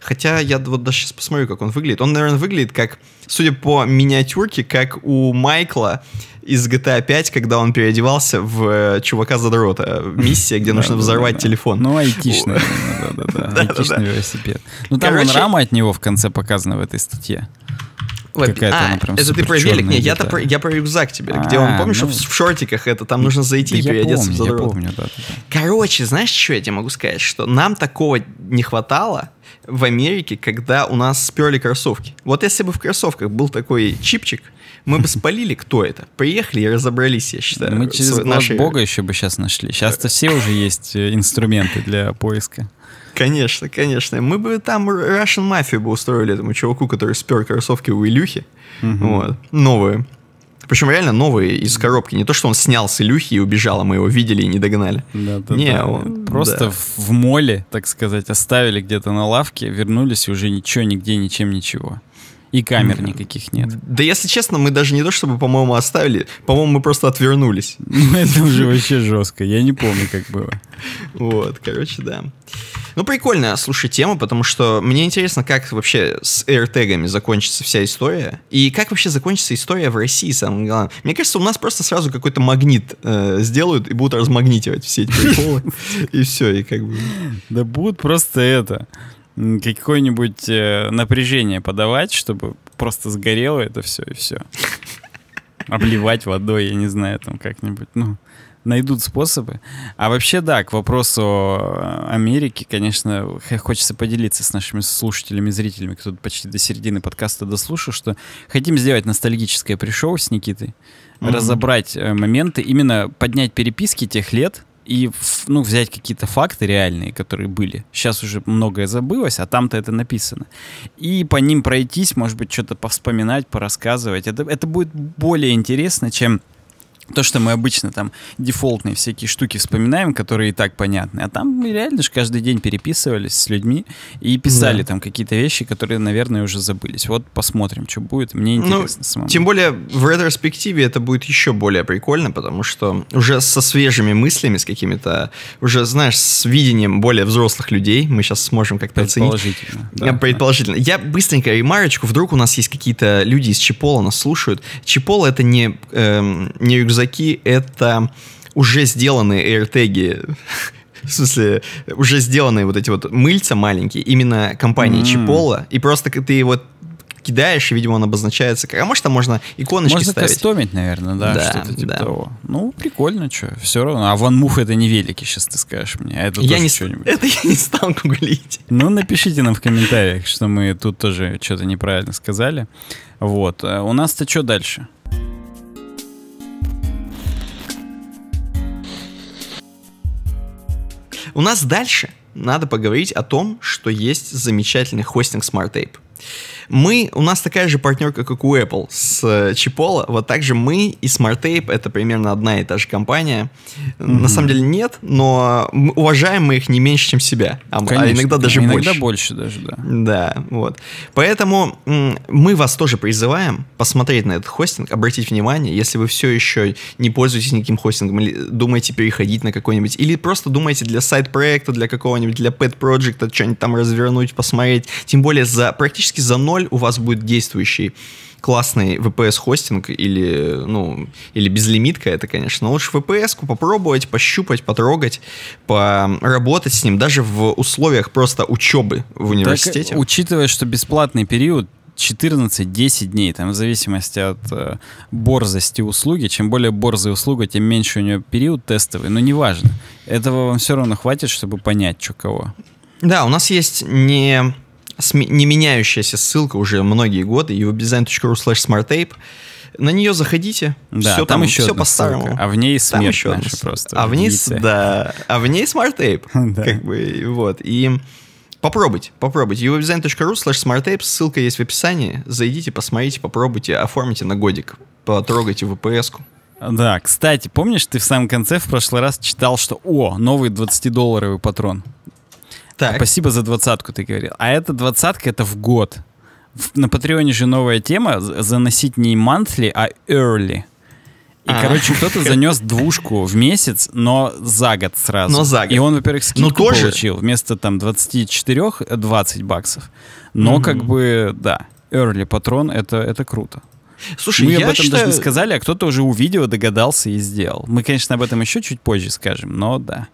Хотя я вот даже сейчас посмотрю, как он выглядит. Он, наверное, выглядит как, судя по миниатюрке, как у Майкла из GTA 5, когда он переодевался в э, чувака задрота. Миссия, где нужно взорвать телефон. Ну, айтишный. айтишный велосипед. Ну, там вон рама от него в конце показана в этой статье. Какая-то а, прям это ты про велик? Нет, я, про, я про рюкзак тебе, где он, а, помнишь, ну... в, в шортиках это, там нужно зайти да и переодеться помню, в Я помню, да, да, да. Короче, знаешь, что я тебе могу сказать? Что нам такого не хватало в Америке, когда у нас сперли кроссовки. Вот если бы в кроссовках был такой чипчик, мы бы спалили, кто это. Приехали и разобрались, я считаю. Мы через глаз Бога еще бы сейчас нашли. Сейчас-то э. все уже есть э, инструменты для поиска. Конечно, конечно. Мы бы там Russian Mafia бы устроили этому чуваку, который спер кроссовки у Илюхи. Угу. Вот. Новые. Причем реально новые из коробки. Не то, что он снял с Илюхи и убежал, а мы его видели и не догнали. Да, да, не, да. Он, Просто да. в моле, так сказать, оставили где-то на лавке, вернулись и уже ничего, нигде, ничем, ничего. И камер никаких нет. Да если честно, мы даже не то чтобы, по-моему, оставили, по-моему, мы просто отвернулись. Ну, это уже вообще жестко, я не помню, как было. Вот, короче, да. Ну прикольно, слушай, тема, потому что мне интересно, как вообще с AirTag'ами закончится вся история, и как вообще закончится история в России, самое главное. Мне кажется, у нас просто сразу какой-то магнит э, сделают и будут размагнитивать все эти приколы, и все, и как бы... Да будут просто это какое-нибудь э, напряжение подавать, чтобы просто сгорело это все и все. Обливать водой, я не знаю, там как-нибудь. Ну, найдут способы. А вообще, да, к вопросу э, Америки, конечно, хочется поделиться с нашими слушателями, зрителями, кто почти до середины подкаста дослушал, что хотим сделать ностальгическое пришоу с Никитой, mm-hmm. разобрать э, моменты, именно поднять переписки тех лет, и ну, взять какие-то факты реальные, которые были. Сейчас уже многое забылось, а там-то это написано. И по ним пройтись, может быть, что-то повспоминать, порассказывать. Это, это будет более интересно, чем то, что мы обычно там дефолтные всякие штуки вспоминаем, которые и так понятны, а там мы реально же каждый день переписывались с людьми и писали да. там какие-то вещи, которые, наверное, уже забылись. Вот посмотрим, что будет. Мне ну, интересно ну, самому. Тем более в ретроспективе это будет еще более прикольно, потому что уже со свежими мыслями, с какими-то, уже, знаешь, с видением более взрослых людей мы сейчас сможем как-то предположительно, оценить. Э, да, предположительно. Да. Я быстренько ремарочку, вдруг у нас есть какие-то люди из Чипола нас слушают. Чипола это не, эм, не рюкзаки — это уже сделанные AirTag. В смысле, уже сделанные вот эти вот мыльца маленькие, именно компании mm-hmm. И просто ты вот кидаешь, и, видимо, он обозначается. А может, там можно иконочки можно ставить? Можно кастомить, наверное, да, да что-то типа да. того. Ну, прикольно, что, все равно. А Ван Мух это не велики, сейчас ты скажешь мне. А это я не что-нибудь. Это я не стал гуглить. Ну, напишите нам в комментариях, что мы тут тоже что-то неправильно сказали. Вот. Э, у нас-то что дальше? У нас дальше надо поговорить о том, что есть замечательный хостинг Smart SmartApe. Мы, у нас такая же партнерка, как у Apple с Чипола. Э, вот также мы и SmartTape, это примерно одна и та же компания. Mm-hmm. На самом деле нет, но уважаем мы их не меньше, чем себя. А, а Конечно, а иногда даже иногда больше. Иногда больше даже, да. Да, вот. Поэтому мы вас тоже призываем посмотреть на этот хостинг, обратить внимание, если вы все еще не пользуетесь никаким хостингом, или думаете переходить на какой-нибудь, или просто думаете для сайт-проекта, для какого-нибудь, для pet-проекта, что-нибудь там развернуть, посмотреть. Тем более за практически за ноль 2.0 у вас будет действующий классный VPS хостинг или, ну, или безлимитка, это, конечно, лучше VPS попробовать, пощупать, потрогать, поработать с ним, даже в условиях просто учебы в университете. Так, учитывая, что бесплатный период 14-10 дней, там в зависимости от э, борзости услуги. Чем более борзая услуга, тем меньше у нее период тестовый, но неважно. Этого вам все равно хватит, чтобы понять, что кого. Да, у нас есть не не меняющаяся ссылка уже многие годы, uvdesign.ru slash smarttape. На нее заходите, да, все там, там еще все по-старому. А в ней смерть там еще наша просто. А в ней, да, а в ней смарттейп. Как бы, вот. И попробуйте, попробуйте. uvdesign.ru slash smarttape, ссылка есть в описании. Зайдите, посмотрите, попробуйте, оформите на годик, потрогайте VPS-ку. Да, кстати, помнишь, ты в самом конце в прошлый раз читал, что «О, новый 20-долларовый патрон». Так. А спасибо за двадцатку, ты говорил. А эта двадцатка, это в год. На Патреоне же новая тема, заносить не monthly, а early. И, а. короче, кто-то занес двушку в месяц, но за год сразу. Но за год. И он, во-первых, ну, скидку тоже... получил. Вместо там 24, 20 баксов. Но mm-hmm. как бы, да, early патрон, это, это круто. Слушай, Мы я об этом считаю... даже не сказали, а кто-то уже увидел, догадался и сделал. Мы, конечно, об этом еще чуть позже скажем, но да.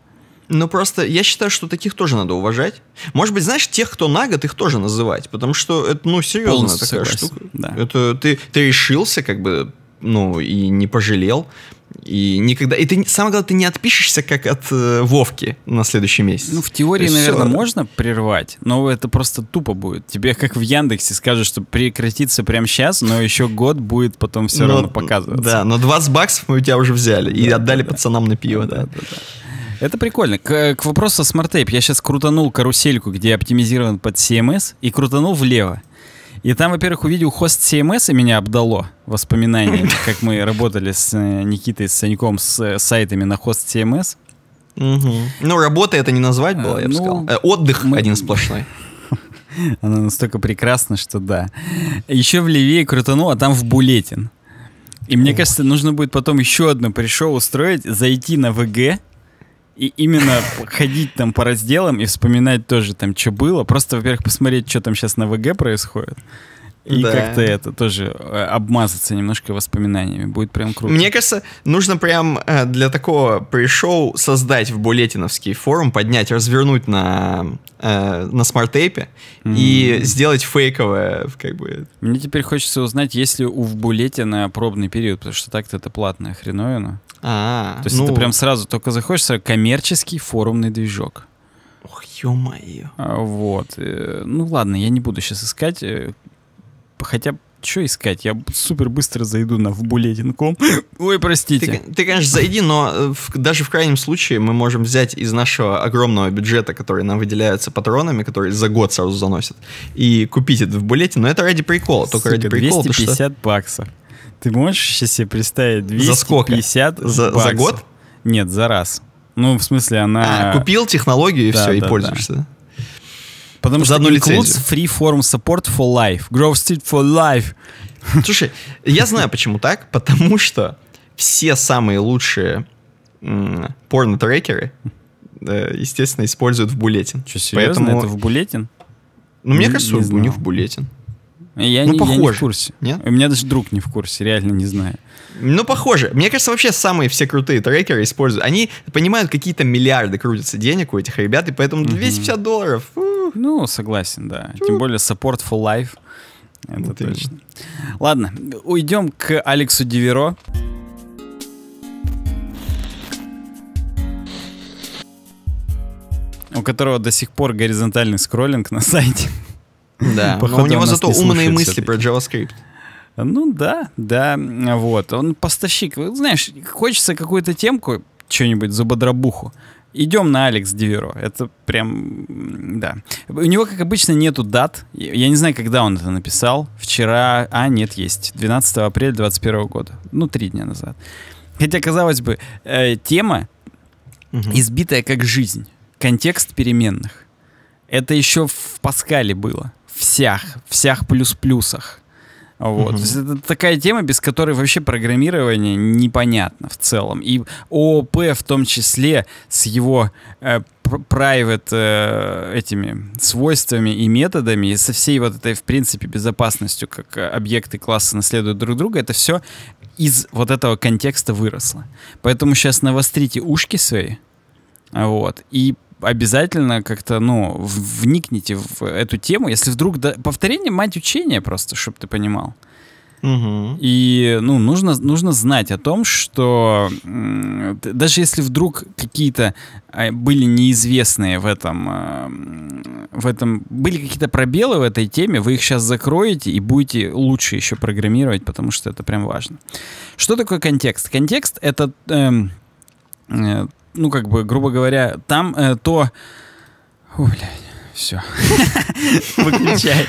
Ну просто я считаю, что таких тоже надо уважать. Может быть, знаешь, тех, кто на год, их тоже называть, потому что это, ну, серьезная Полностью такая согласен. штука. Да. Это ты, ты решился, как бы, ну, и не пожалел. И никогда. И ты, самое главное, ты не отпишешься, как от э, Вовки на следующий месяц. Ну, в теории, наверное, все... можно прервать, но это просто тупо будет. Тебе, как в Яндексе, скажут, что прекратится прямо сейчас, но еще год будет потом все но, равно показываться. Да, но 20 баксов мы у тебя уже взяли да, и отдали да, пацанам на пиво, да. да, да. да. Это прикольно. К, к вопросу смарт-тейп. Я сейчас крутанул карусельку, где оптимизирован под CMS, и крутанул влево. И там, во-первых, увидел хост CMS, и меня обдало воспоминания, как мы работали с э, Никитой, с Саньком, с э, сайтами на хост CMS. Ну, работа это не назвать э, было, я бы ну, сказал. отдых один сплошной. Она настолько прекрасна, что да. Еще в левее крутанул, а там в Булетин. И мне кажется, нужно будет потом еще одно пришел устроить, зайти на ВГ, и именно ходить там по разделам и вспоминать тоже там, что было. Просто, во-первых, посмотреть, что там сейчас на ВГ происходит. И да. как-то это тоже э, обмазаться немножко воспоминаниями. Будет прям круто. Мне кажется, нужно прям э, для такого пришел создать в Булетиновский форум, поднять, развернуть на, э, на смарт-тейпе mm-hmm. и сделать фейковое. Как бы. Мне теперь хочется узнать, есть ли у Булетина пробный период, потому что так-то это платная хреновина. А, То есть ну... это прям сразу только заходишь, сразу коммерческий форумный движок. Ох, ё-моё. А, вот. Э, ну ладно, я не буду сейчас искать. Э, хотя что искать? Я супер быстро зайду на вбулетин.ком. Ой, простите. Ты, ты, конечно, зайди, но э, в, даже в крайнем случае мы можем взять из нашего огромного бюджета, который нам выделяется патронами, которые за год сразу заносят, и купить это в булете, но это ради прикола, только Сука, ради прикола. 250 что... баксов. Ты можешь сейчас себе представить 250 За сколько? За, за год? Нет, за раз. Ну, в смысле, она... А, купил технологию и да, все, да, и пользуешься. Да. Потому за что одну includes free Forum support for life. Growth Street for life. Слушай, я знаю, почему так. Потому что все самые лучшие порно-трекеры, э, естественно, используют в булетин. Что, серьезно? Поэтому... Это в булетин? Ну, мне не, кажется, не у них в булетин. Я, ну, не, похоже. я не в курсе. Нет? У меня даже друг не в курсе, реально не знаю. Ну, похоже. Мне кажется, вообще самые все крутые трекеры используют. Они понимают, какие-то миллиарды крутятся денег у этих ребят, и поэтому 250 долларов. Фу. Ну, согласен, да. Фу. Тем более support for life. Это вот точно. Именно. Ладно, уйдем к Алексу Диверо. у которого до сих пор горизонтальный скроллинг на сайте. Да, Походу, но у него зато не умные мысли про JavaScript. Ну да, да, вот. Он поставщик. Знаешь, хочется какую-то темку, что-нибудь за бодробуху. Идем на Алекс Диверо. Это прям, да. У него, как обычно, нету дат. Я не знаю, когда он это написал. Вчера, а нет, есть. 12 апреля 2021 года. Ну, три дня назад. Хотя, казалось бы, э, тема угу. избитая как жизнь. Контекст переменных. Это еще в Паскале было всех, всех плюс-плюсах. Вот. Угу. Это такая тема, без которой вообще программирование непонятно в целом. И ООП в том числе с его э, private э, этими свойствами и методами, и со всей вот этой, в принципе, безопасностью, как э, объекты класса наследуют друг друга, это все из вот этого контекста выросло. Поэтому сейчас навострите ушки свои, вот, и обязательно как-то, ну, вникните в эту тему, если вдруг... До... Повторение — мать учения просто, чтобы ты понимал. Угу. И ну, нужно, нужно знать о том, что даже если вдруг какие-то а, были неизвестные в этом, а, в этом были какие-то пробелы в этой теме, вы их сейчас закроете и будете лучше еще программировать, потому что это прям важно. Что такое контекст? Контекст это эм, э, ну, как бы, грубо говоря, там э, то... О, блядь. Все. Выключай.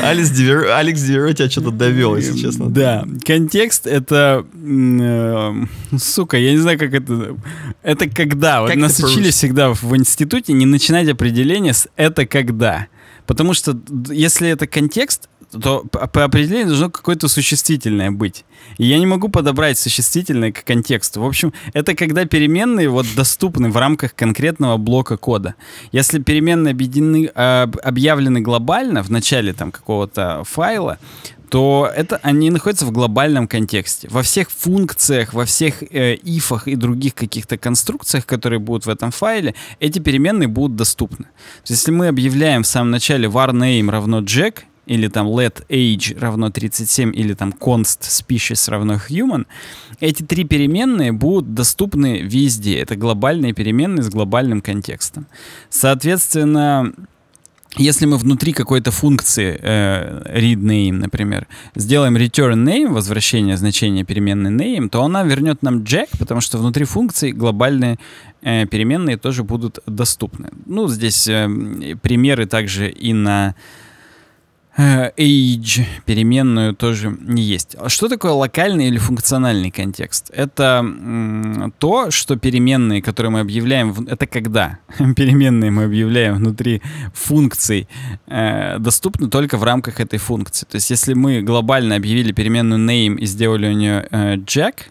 А, Алекс Диверо, Алекс тебя что-то довел, если честно. Да. Контекст — это... Э, сука, я не знаю, как это... Это когда. Вот нас учили всегда в институте не начинать определение с «это когда». Потому что если это контекст, то по определению должно какое-то существительное быть. И я не могу подобрать существительное к контексту. В общем, это когда переменные вот доступны в рамках конкретного блока кода. Если переменные объединены, объявлены глобально в начале там какого-то файла, то это они находятся в глобальном контексте. Во всех функциях, во всех э, ифах и других каких-то конструкциях, которые будут в этом файле, эти переменные будут доступны. То есть, если мы объявляем в самом начале var name равно jack, или там let age равно 37, или там const species равно human, эти три переменные будут доступны везде. Это глобальные переменные с глобальным контекстом. Соответственно, если мы внутри какой-то функции э, read name, например, сделаем return name, возвращение значения переменной name, то она вернет нам jack, потому что внутри функции глобальные э, переменные тоже будут доступны. Ну, здесь э, примеры также и на Э, age переменную тоже не есть. А что такое локальный или функциональный контекст? Это то, что переменные, которые мы объявляем, это когда переменные мы объявляем внутри функций, э, доступны только в рамках этой функции. То есть если мы глобально объявили переменную name и сделали у нее э, jack,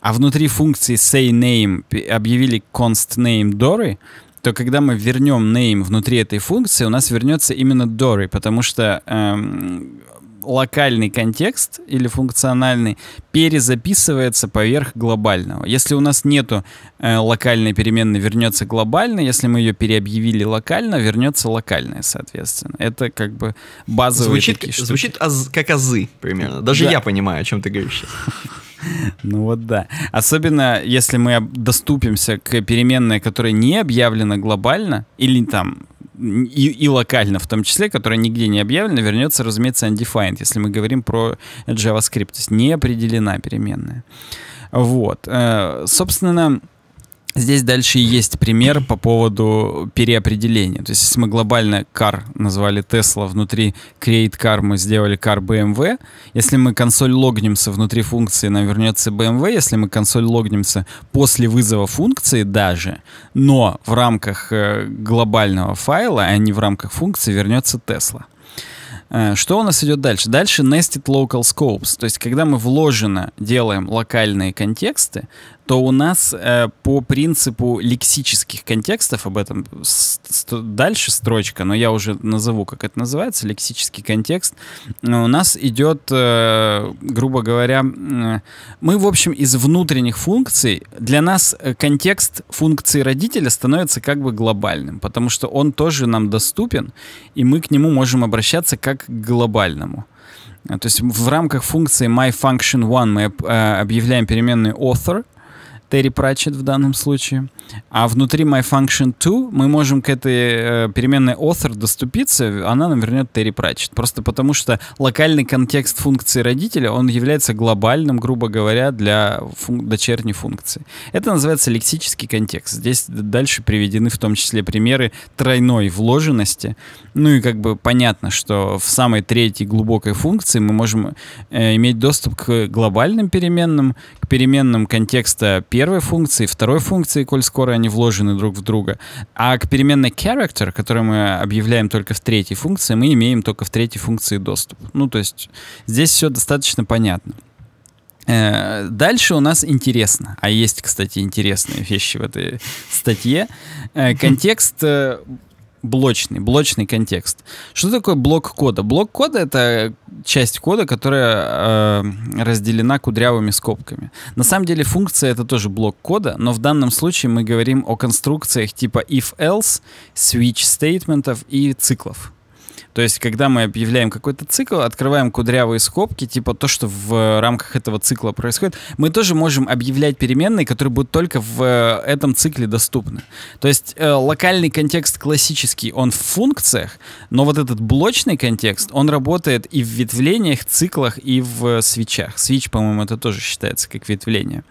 а внутри функции say name объявили const name dory, то когда мы вернем name внутри этой функции, у нас вернется именно dory, потому что эм, локальный контекст или функциональный перезаписывается поверх глобального. Если у нас нету э, локальной переменной, вернется глобальная. Если мы ее переобъявили локально, вернется локальная, соответственно. Это как бы базовый звучит, Звучит аз, как азы примерно. Даже да. я понимаю, о чем ты говоришь Ну вот да. Особенно, если мы доступимся к переменной, которая не объявлена глобально, или там и, и локально в том числе, которая нигде не объявлена, вернется, разумеется, undefined, если мы говорим про JavaScript. То есть не определена переменная. Вот. Э, собственно, Здесь дальше есть пример по поводу переопределения. То есть, если мы глобально кар назвали Tesla, внутри Create Car мы сделали Car BMW. Если мы консоль логнемся внутри функции, нам вернется BMW. Если мы консоль логнемся после вызова функции даже, но в рамках э, глобального файла, а не в рамках функции, вернется Tesla. Э, что у нас идет дальше? Дальше nested local scopes. То есть, когда мы вложено делаем локальные контексты, то у нас э, по принципу лексических контекстов, об этом дальше строчка, но я уже назову, как это называется, лексический контекст, э, у нас идет, э, грубо говоря, э, мы, в общем, из внутренних функций, для нас э, контекст функции родителя становится как бы глобальным, потому что он тоже нам доступен, и мы к нему можем обращаться как к глобальному. Э, то есть в рамках функции myFunction1 мы объявляем переменную author, Терри Пратчет в данном случае. А внутри MyFunction2 мы можем к этой э, переменной author доступиться, она нам вернет Терри Пратчет. Просто потому что локальный контекст функции родителя, он является глобальным, грубо говоря, для фун- дочерней функции. Это называется лексический контекст. Здесь дальше приведены в том числе примеры тройной вложенности. Ну и как бы понятно, что в самой третьей глубокой функции мы можем э, иметь доступ к глобальным переменным, к переменным контекста первого первой функции, второй функции, коль скоро они вложены друг в друга. А к переменной character, которую мы объявляем только в третьей функции, мы имеем только в третьей функции доступ. Ну, то есть здесь все достаточно понятно. Э, дальше у нас интересно, а есть, кстати, интересные вещи в этой статье. Э, контекст э, блочный, блочный контекст. Что такое блок кода? Блок кода — это часть кода, которая э, разделена кудрявыми скобками. На самом деле функция — это тоже блок кода, но в данном случае мы говорим о конструкциях типа if-else, switch стейтментов и циклов. То есть, когда мы объявляем какой-то цикл, открываем кудрявые скобки, типа то, что в э, рамках этого цикла происходит, мы тоже можем объявлять переменные, которые будут только в э, этом цикле доступны. То есть, э, локальный контекст классический, он в функциях, но вот этот блочный контекст, он работает и в ветвлениях, циклах, и в э, свечах. Свич, по-моему, это тоже считается как ветвление.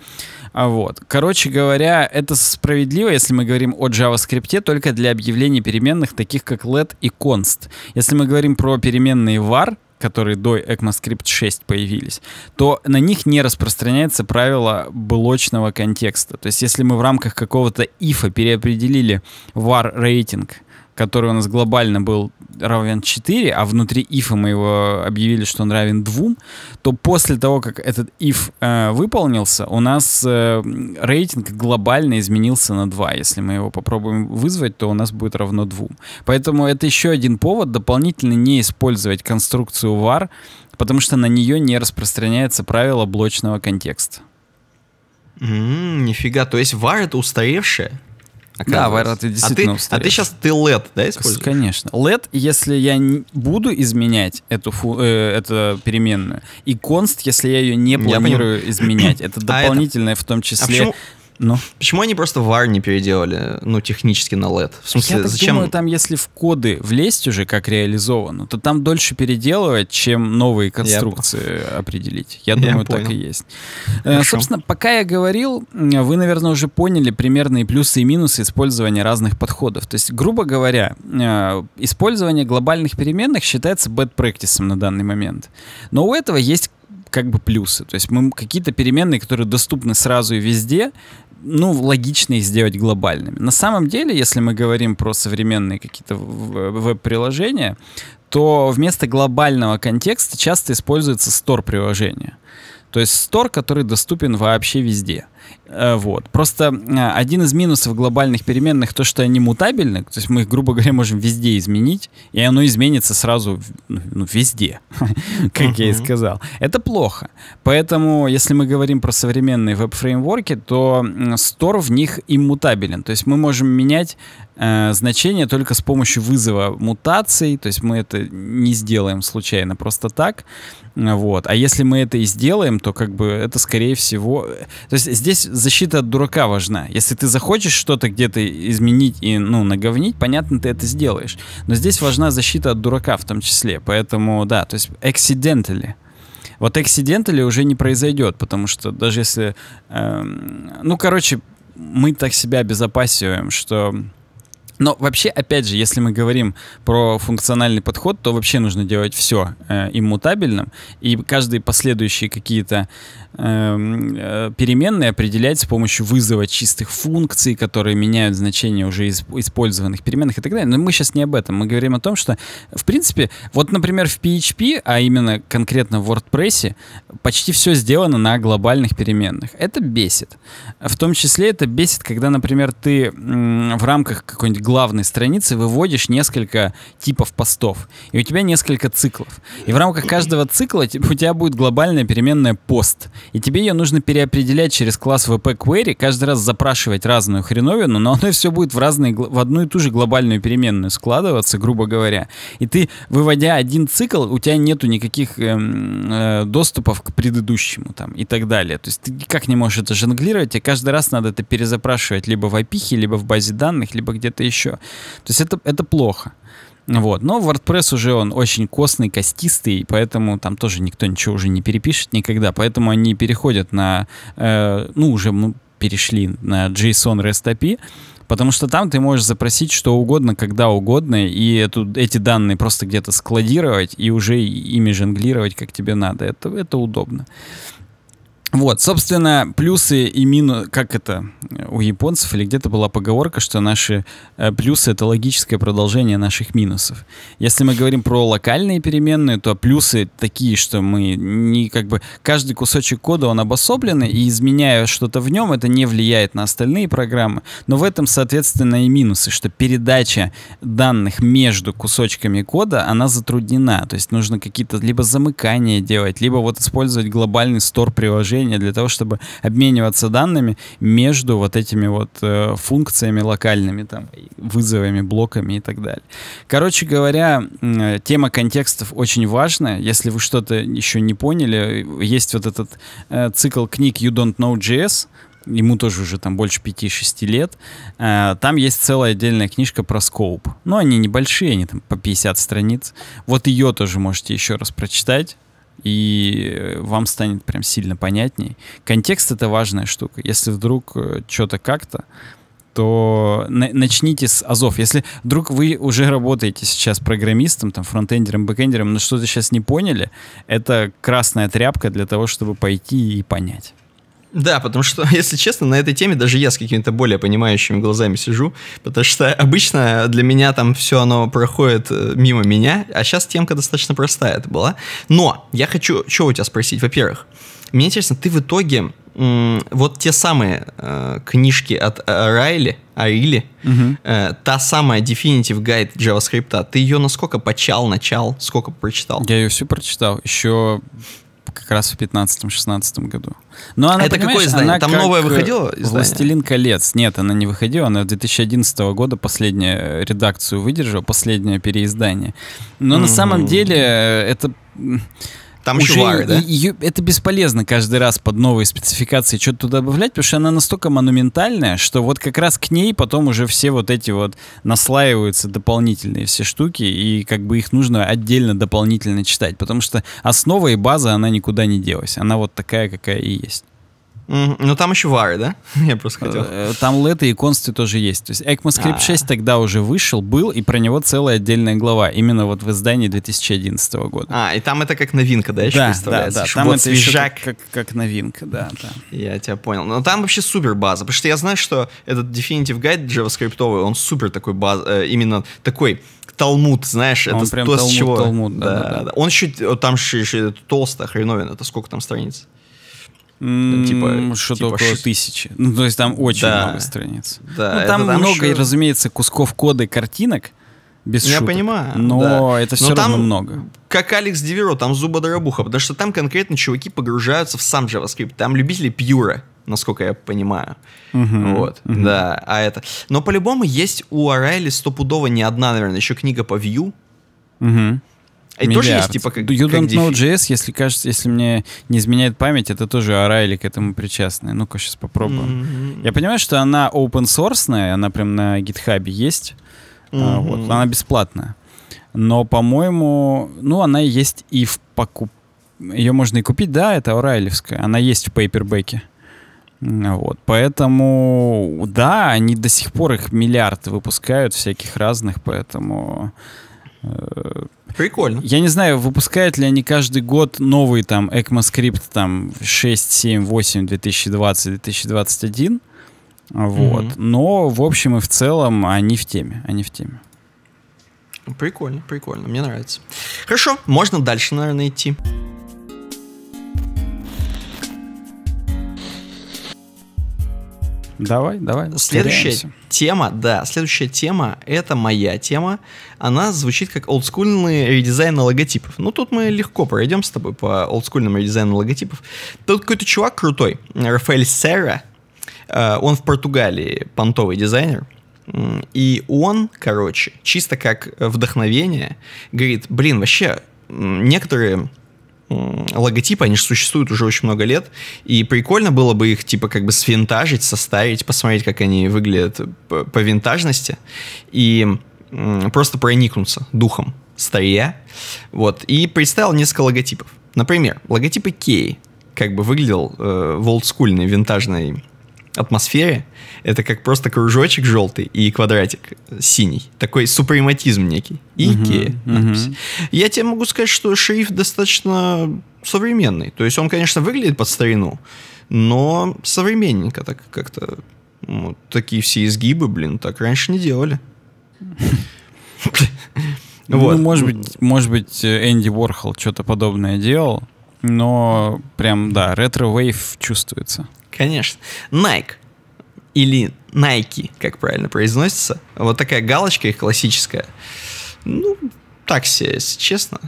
А вот. Короче говоря, это справедливо, если мы говорим о JavaScript, только для объявлений переменных, таких как let и const. Если мы говорим про переменные var, которые до ECMAScript 6 появились, то на них не распространяется правило блочного контекста. То есть если мы в рамках какого-то ифа переопределили var рейтинг — который у нас глобально был равен 4, а внутри ифа мы его объявили, что он равен 2, то после того, как этот if э, выполнился, у нас э, рейтинг глобально изменился на 2. Если мы его попробуем вызвать, то у нас будет равно 2. Поэтому это еще один повод дополнительно не использовать конструкцию var, потому что на нее не распространяется правило блочного контекста. Mm, нифига, то есть var это устаревшее? Да, Viral это а действительно а ты, а ты сейчас ты LED, да, используешь? Конечно. LED, если я не буду изменять эту, фу, э, эту переменную, и конст, если я ее не планирую я изменять. Это а дополнительное а в том а числе... А почему... Ну? Почему они просто VAR не переделали, ну, технически на LED? В смысле, Я так зачем? думаю, там, если в коды влезть уже, как реализовано, то там дольше переделывать, чем новые конструкции я... определить. Я, я думаю, понял. так и есть. Э, Хорошо. Собственно, пока я говорил, э, вы, наверное, уже поняли примерные плюсы и минусы использования разных подходов. То есть, грубо говоря, э, использование глобальных переменных считается bad practice на данный момент. Но у этого есть как бы плюсы. То есть мы какие-то переменные, которые доступны сразу и везде, ну, логично их сделать глобальными. На самом деле, если мы говорим про современные какие-то веб-приложения, то вместо глобального контекста часто используется стор-приложение. То есть стор, который доступен вообще везде — Э, вот. Просто э, один из минусов глобальных переменных то, что они мутабельны, то есть мы их, грубо говоря, можем везде изменить, и оно изменится сразу ну, ну, везде, как я и сказал. Это плохо. Поэтому, если мы говорим про современные веб-фреймворки, то Store в них иммутабелен. То есть мы можем менять э, значение только с помощью вызова мутаций, то есть мы это не сделаем случайно просто так. Вот. А если мы это и сделаем, то как бы это скорее всего... Э, то есть здесь здесь защита от дурака важна. Если ты захочешь что-то где-то изменить и, ну, наговнить, понятно, ты это сделаешь. Но здесь важна защита от дурака в том числе. Поэтому, да, то есть accidentally. Вот accidentally уже не произойдет, потому что даже если... Эм, ну, короче, мы так себя обезопасиваем, что... Но вообще, опять же, если мы говорим про функциональный подход, то вообще нужно делать все э, иммутабельным, и каждые последующие какие-то Эм, э, переменные определять с помощью вызова чистых функций, которые меняют значение уже из использованных переменных и так далее. Но мы сейчас не об этом. Мы говорим о том, что, в принципе, вот, например, в PHP, а именно конкретно в WordPress, почти все сделано на глобальных переменных. Это бесит. В том числе это бесит, когда, например, ты в рамках какой-нибудь главной страницы выводишь несколько типов постов, и у тебя несколько циклов. И в рамках каждого цикла у тебя будет глобальная переменная пост и тебе ее нужно переопределять через класс VP Query, каждый раз запрашивать разную хреновину, но оно все будет в, разные, в одну и ту же глобальную переменную складываться, грубо говоря. И ты, выводя один цикл, у тебя нету никаких эм, э, доступов к предыдущему там и так далее. То есть ты никак не можешь это жонглировать, и каждый раз надо это перезапрашивать либо в опихе, либо в базе данных, либо где-то еще. То есть это, это плохо. Вот. Но WordPress уже он очень костный, костистый, поэтому там тоже никто ничего уже не перепишет никогда. Поэтому они переходят на, э, ну, уже ну, перешли на JSON REST API, потому что там ты можешь запросить что угодно, когда угодно, и эту, эти данные просто где-то складировать и уже ими жонглировать, как тебе надо. Это, это удобно. Э, вот, собственно, плюсы и минусы, как это э, у японцев или где-то была поговорка, что наши э, плюсы это логическое продолжение наших минусов. Если мы говорим про локальные переменные, то плюсы такие, что мы не как бы каждый кусочек кода он обособленный и изменяя что-то в нем, это не влияет на остальные программы. Но в этом, соответственно, и минусы, что передача данных между кусочками кода она затруднена, то есть нужно какие-то либо замыкания делать, либо вот использовать глобальный стор приложений приложение для того, чтобы обмениваться данными между вот этими вот э, функциями локальными, там, вызовами, блоками и так далее. Короче говоря, э, тема контекстов очень важная. Если вы что-то еще не поняли, есть вот этот э, цикл книг You Don't Know JS, ему тоже уже там больше 5-6 лет, э, там есть целая отдельная книжка про скоуп. Но ну, они небольшие, они там по 50 страниц. Вот ее тоже можете еще раз прочитать и э, вам станет прям сильно понятней. Контекст — это важная штука. Если вдруг э, что-то как-то, то начните с азов. Если вдруг вы уже работаете сейчас программистом, там, фронтендером, бэкендером, но что-то сейчас не поняли, это красная тряпка для того, чтобы пойти и понять. Да, потому что, если честно, на этой теме даже я с какими-то более понимающими глазами сижу, потому что обычно для меня там все оно проходит э, мимо меня, а сейчас темка достаточно простая это была. Но я хочу что у тебя спросить. Во-первых, мне интересно, ты в итоге вот те самые э, книжки от а-, Райли, Арили, угу. э, та самая Definitive Guide JavaScript, ты ее насколько почал, начал, сколько прочитал? Я ее всю прочитал, еще как раз в 15-16 году. Но она, Это какое издание? Она Там новое э, выходило издание? «Властелин колец». Нет, она не выходила. Она 2011 года последняя э, редакцию выдержала, последнее переиздание. Но mm-hmm. на самом деле э, это там уже еще вары, да? Ее, это бесполезно каждый раз под новые спецификации что-то туда добавлять, потому что она настолько монументальная, что вот как раз к ней потом уже все вот эти вот наслаиваются дополнительные все штуки, и как бы их нужно отдельно дополнительно читать, потому что основа и база, она никуда не делась. Она вот такая, какая и есть. Ну, там еще вары, да? Я просто хотел. Э, там LED и консты тоже есть. То есть ECMAScript 6 а. тогда уже вышел, был, и про него целая отдельная глава. Именно вот в издании 2011 года. А, и там это как новинка, да, еще да, представляется? Да, да, там это свежак. как, новинка, да, Я тебя понял. Но там вообще супер база, потому что я знаю, что этот Definitive Guide JavaScript, он супер такой баз, э, именно такой Талмуд, знаешь, он это прям то, талмуд, с чего... Талмуд, да, да, да. да. Он еще, там же еще Толстая хреновина, это сколько там страниц? Ну, типа, что-то типа около ш... тысячи. Ну, то есть там очень да. много страниц. Да, ну, там, там много, еще... разумеется, кусков кода и картинок. Без Я шуток. понимаю. Но да. это все Но равно там, много. Как Алекс Диверо, там Зуба зубодоробуха, потому что там конкретно чуваки погружаются в сам JavaScript. Там любители пьюра, насколько я понимаю. Угу, вот, угу. да, а это... Но по-любому есть у Орайли стопудово не одна, наверное, еще книга по Vue. Угу. Это тоже есть типа как... You don't как know JS, если, кажется, если мне не изменяет память, это тоже Арайли к этому причастны. Ну-ка, сейчас попробуем. Mm-hmm. Я понимаю, что она open source, она прям на GitHub есть. Mm-hmm. вот, она бесплатная. Но, по-моему, ну, она есть и в покуп... Ее можно и купить, да, это Орайлевская. Она есть в Пейпербеке. Вот, поэтому, да, они до сих пор их миллиард выпускают всяких разных, поэтому э, Прикольно. Я не знаю, выпускают ли они каждый год новый там ECMAScript там 6, 7, 8, 2020, 2021. Вот. Mm-hmm. Но, в общем и в целом, они в теме. Они в теме. Прикольно, прикольно. Мне нравится. Хорошо, можно дальше, наверное, идти. Давай, давай. Следующая Тема, да, следующая тема, это моя тема. Она звучит как олдскульный редизайн логотипов. Ну, тут мы легко пройдем с тобой по олдскульному редизайну логотипов. Тут какой-то чувак крутой, Рафаэль Сера, э, он в Португалии понтовый дизайнер. И он, короче, чисто как вдохновение, говорит, блин, вообще некоторые логотипы, они же существуют уже очень много лет, и прикольно было бы их, типа, как бы свинтажить, составить, посмотреть, как они выглядят по, по винтажности, и просто проникнуться духом стоя, вот, и представил несколько логотипов. Например, логотип Кей, как бы выглядел э, в олдскульной винтажной атмосфере это как просто кружочек желтый и квадратик синий. Такой супрематизм некий. Икея. uh надпись. uh Я тебе могу сказать, что шрифт достаточно современный. То есть он, конечно, выглядит под старину, но современненько так как-то. Вот ну, такие все изгибы, блин, так раньше не делали. Ну, вот. Ну, может быть, может быть, Энди Уорхол что-то подобное делал, но прям, да, ретро-вейв чувствуется. Конечно. Nike или Nike, как правильно произносится. Вот такая галочка их классическая. Ну, так себе, если честно.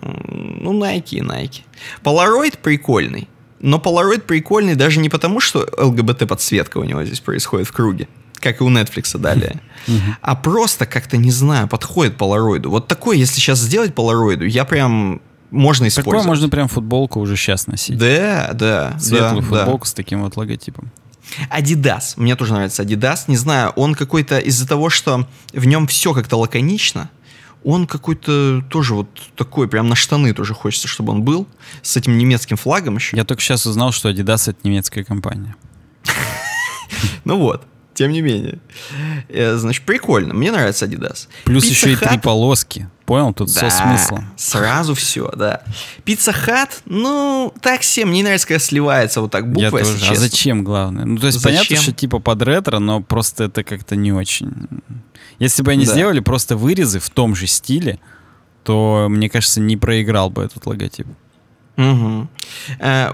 Ну, Nike и Nike. Polaroid прикольный. Но Polaroid прикольный даже не потому, что ЛГБТ-подсветка у него здесь происходит в круге, как и у Netflix далее, а просто как-то, не знаю, подходит Polaroid. Вот такой, если сейчас сделать Polaroid, я прям можно использовать. Такое можно прям футболку уже сейчас носить. Да, да. Светлую да, футболку да. с таким вот логотипом. Adidas. Мне тоже нравится Adidas. Не знаю, он какой-то из-за того, что в нем все как-то лаконично, он какой-то тоже вот такой, прям на штаны тоже хочется, чтобы он был, с этим немецким флагом еще. Я только сейчас узнал, что Adidas — это немецкая компания. Ну вот, тем не менее. Э, значит, прикольно, мне нравится Adidas. Плюс еще и три полоски. Понял, тут да, все смыслом. Сразу все, да. Пицца Хат, ну, так все мне нравится, когда сливается вот так буква, Я тоже. А честно. А зачем, главное? Ну, то есть зачем? понятно, что типа под ретро, но просто это как-то не очень. Если бы они да. сделали просто вырезы в том же стиле, то, мне кажется, не проиграл бы этот логотип. Угу.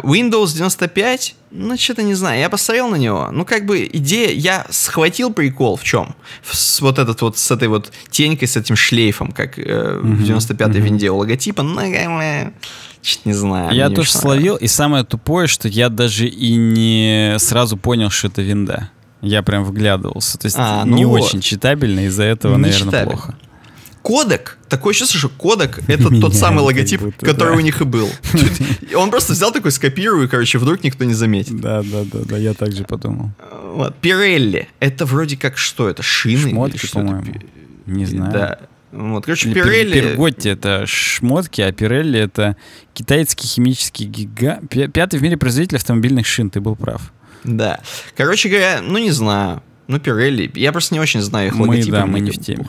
Windows 95, ну, что-то не знаю, я посмотрел на него. Ну, как бы идея, я схватил прикол в чем? С вот этот вот, с этой вот тенькой, с этим шлейфом, как э, в 95-й угу. винде у логотипа. Ну, что-то не знаю. Я тоже словил, и самое тупое, что я даже и не сразу понял, что это винда. Я прям вглядывался. То есть а, ну не вот. очень читабельно, из-за этого, не наверное, читабель. плохо кодек, такое ощущение, что кодек это Меня тот самый логотип, будто, который да. у них и был. Он просто взял такой, скопирую, короче, вдруг никто не заметит. Да, да, да, да, я так же подумал. А, вот, Пирелли, это вроде как что это, шины? Шмотки, по-моему. Не знаю. Да. Вот, короче, Или Пирелли... Перготти — это шмотки, а Пирелли — это китайский химический гига. Пятый в мире производитель автомобильных шин, ты был прав. Да. Короче говоря, ну не знаю. Ну, Пирелли. Я просто не очень знаю их логотипы. Мы, да, мы не в теме.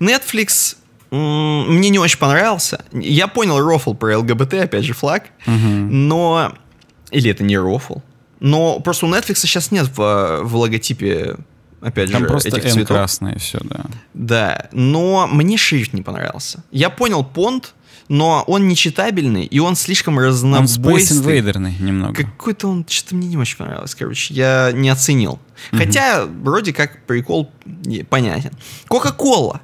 Netflix мне не очень понравился. Я понял рофл про ЛГБТ, опять же, флаг. Угу. Но... Или это не рофл. Но просто у Netflix сейчас нет в, в логотипе, опять Там же, просто этих N цветов. красные все, да. Да, но мне шрифт не понравился. Я понял понт, но он нечитабельный, и он слишком разнообразный Он немного. Какой-то он, что-то мне не очень понравилось, короче, я не оценил. Угу. Хотя, вроде как, прикол понятен. Кока-кола.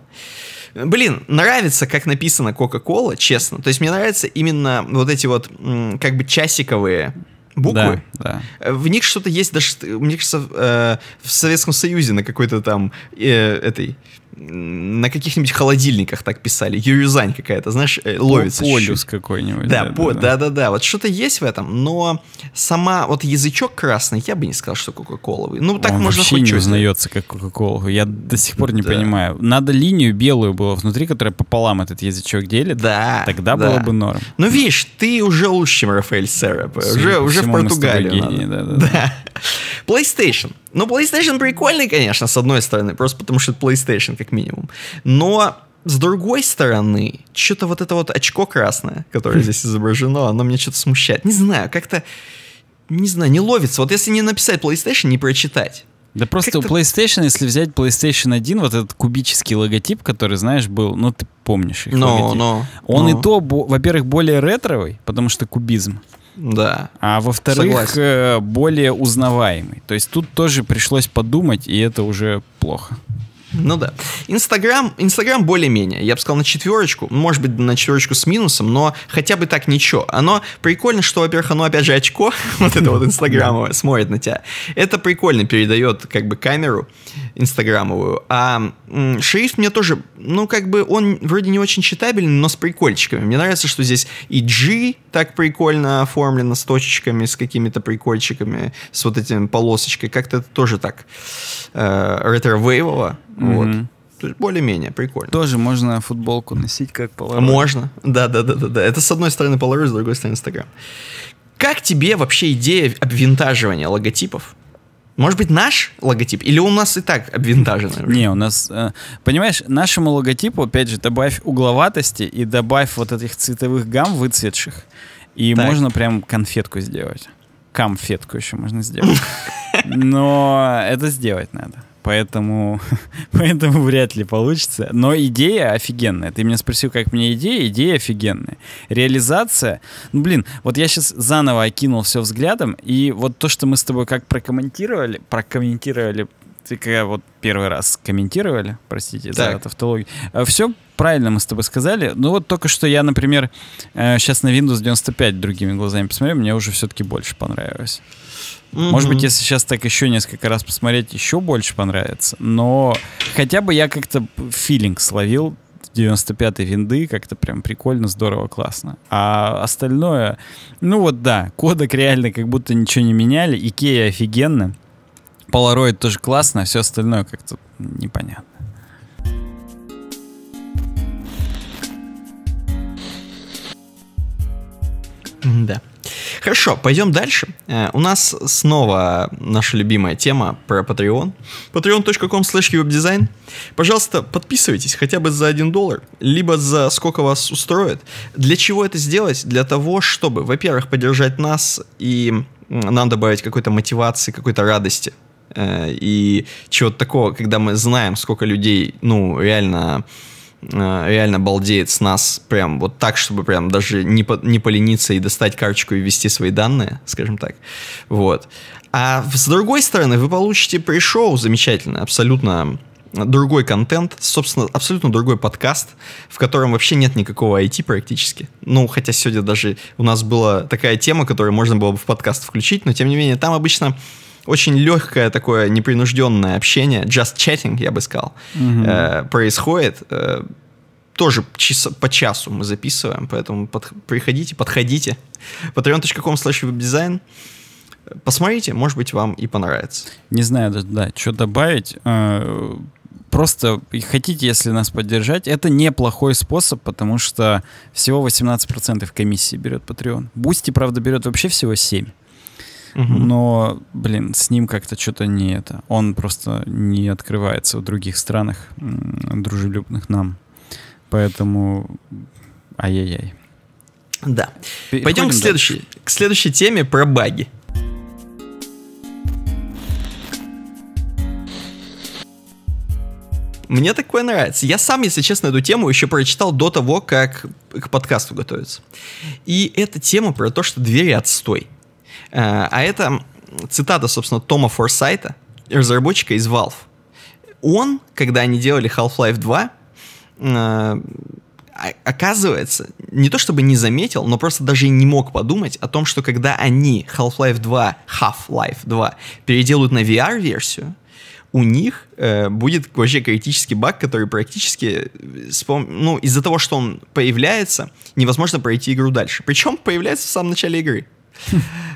Блин, нравится, как написано Кока-кола, честно. То есть мне нравятся именно вот эти вот как бы часиковые буквы. Да, да. В них что-то есть даже, мне кажется, э, в Советском Союзе на какой-то там э, этой на каких-нибудь холодильниках так писали. Юрюзань какая-то, знаешь, э, ловится. Полюс какой-нибудь. Да, да, да, да, да, Вот что-то есть в этом, но сама вот язычок красный, я бы не сказал, что кока-коловый. Ну, так Он можно вообще не узнается как кока-коловый. Я до сих пор не да. понимаю. Надо линию белую было внутри, которая пополам этот язычок делит. Да. Тогда да. было бы норм. Ну, видишь, ты уже лучше, чем Рафаэль Сера. Уже, уже в Португалию. да, да, да. PlayStation. Ну, PlayStation прикольный, конечно, с одной стороны, просто потому что это PlayStation, как минимум. Но с другой стороны, что-то вот это вот очко красное, которое хм. здесь изображено, оно меня что-то смущает. Не знаю, как-то, не знаю, не ловится. Вот если не написать PlayStation, не прочитать. Да просто у PlayStation, если взять PlayStation 1, вот этот кубический логотип, который, знаешь, был, ну ты помнишь их no, логотип. No, он no. и то, во-первых, более ретровый, потому что кубизм. Да. А во-вторых, Согласен. Э, более узнаваемый. То есть тут тоже пришлось подумать, и это уже плохо. Ну да. Инстаграм, Инстаграм более-менее. Я бы сказал на четверочку, может быть на четверочку с минусом, но хотя бы так ничего. Оно прикольно, что, во-первых, оно опять же очко, вот это вот инстаграмовое, смотрит на тебя. Это прикольно передает как бы камеру инстаграмовую. А шрифт мне тоже, ну как бы он вроде не очень читабельный, но с прикольчиками. Мне нравится, что здесь и G так прикольно оформлено с точечками, с какими-то прикольчиками, с вот этими полосочкой. Как-то это тоже так э, ретро-вейвово. Mm-hmm. Вот. То есть более-менее прикольно. Тоже можно футболку носить как Polaroid. Можно, да-да-да-да. да. Это с одной стороны Polaroid, с другой стороны Instagram. Как тебе вообще идея обвинтаживания логотипов? Может быть, наш логотип? Или у нас и так обвинтажено? Не, у нас... Э, понимаешь, нашему логотипу, опять же, добавь угловатости и добавь вот этих цветовых гам выцветших. И так. можно прям конфетку сделать. Конфетку еще можно сделать. Но это сделать надо поэтому, поэтому вряд ли получится. Но идея офигенная. Ты меня спросил, как мне идея? Идея офигенная. Реализация, ну блин, вот я сейчас заново окинул все взглядом, и вот то, что мы с тобой как прокомментировали, прокомментировали ты когда вот первый раз комментировали, простите так. за тавтологию, э, все правильно мы с тобой сказали. Ну вот только что я, например, сейчас э, на Windows 95 другими глазами посмотрю, мне уже все-таки больше понравилось. Mm-hmm. Может быть, если сейчас так еще несколько раз посмотреть, еще больше понравится. Но хотя бы я как-то филинг словил 95-й винды, как-то прям прикольно, здорово, классно. А остальное, ну вот да, кодек реально как будто ничего не меняли, Икея офигенно, Polaroid тоже классно, а все остальное как-то непонятно. Да. Хорошо, пойдем дальше. Э, у нас снова наша любимая тема про Patreon. patreon.com slash webdesign Пожалуйста, подписывайтесь хотя бы за 1 доллар, либо за сколько вас устроит. Для чего это сделать? Для того, чтобы, во-первых, поддержать нас и нам добавить какой-то мотивации, какой-то радости э, и чего-то такого, когда мы знаем, сколько людей, ну, реально Э, реально балдеет с нас прям вот так, чтобы прям даже не, по, не полениться и достать карточку и ввести свои данные, скажем так. Вот. А с другой стороны, вы получите пришел замечательно, абсолютно другой контент, собственно, абсолютно другой подкаст, в котором вообще нет никакого IT практически. Ну, хотя сегодня даже у нас была такая тема, которую можно было бы в подкаст включить, но тем не менее, там обычно очень легкое такое непринужденное общение, just chatting, я бы сказал, угу. э, происходит. Э, тоже часа, по часу мы записываем, поэтому под, приходите, подходите. patreon.com slash webdesign. Посмотрите, может быть, вам и понравится. Не знаю, да, да что добавить э, просто хотите, если нас поддержать, это неплохой способ, потому что всего 18% комиссии берет Patreon. Бусти, правда, берет вообще всего 7%. Но, блин, с ним как-то что-то не это. Он просто не открывается в других странах, дружелюбных нам. Поэтому, ай-яй-яй. Да. Переходим Пойдем к следующей, к следующей теме про баги. Мне такое нравится. Я сам, если честно, эту тему еще прочитал до того, как к подкасту готовиться. И эта тема про то, что двери отстой. Э, а это цитата, собственно, Тома Форсайта, разработчика из Valve. Он, когда они делали Half-Life 2, э, а, оказывается, не то чтобы не заметил, но просто даже и не мог подумать о том, что когда они Half-Life 2, Half-Life 2 переделают на VR-версию, у них э, будет вообще критический баг, который практически, э, вспом... ну, из-за того, что он появляется, невозможно пройти игру дальше. Причем появляется в самом начале игры.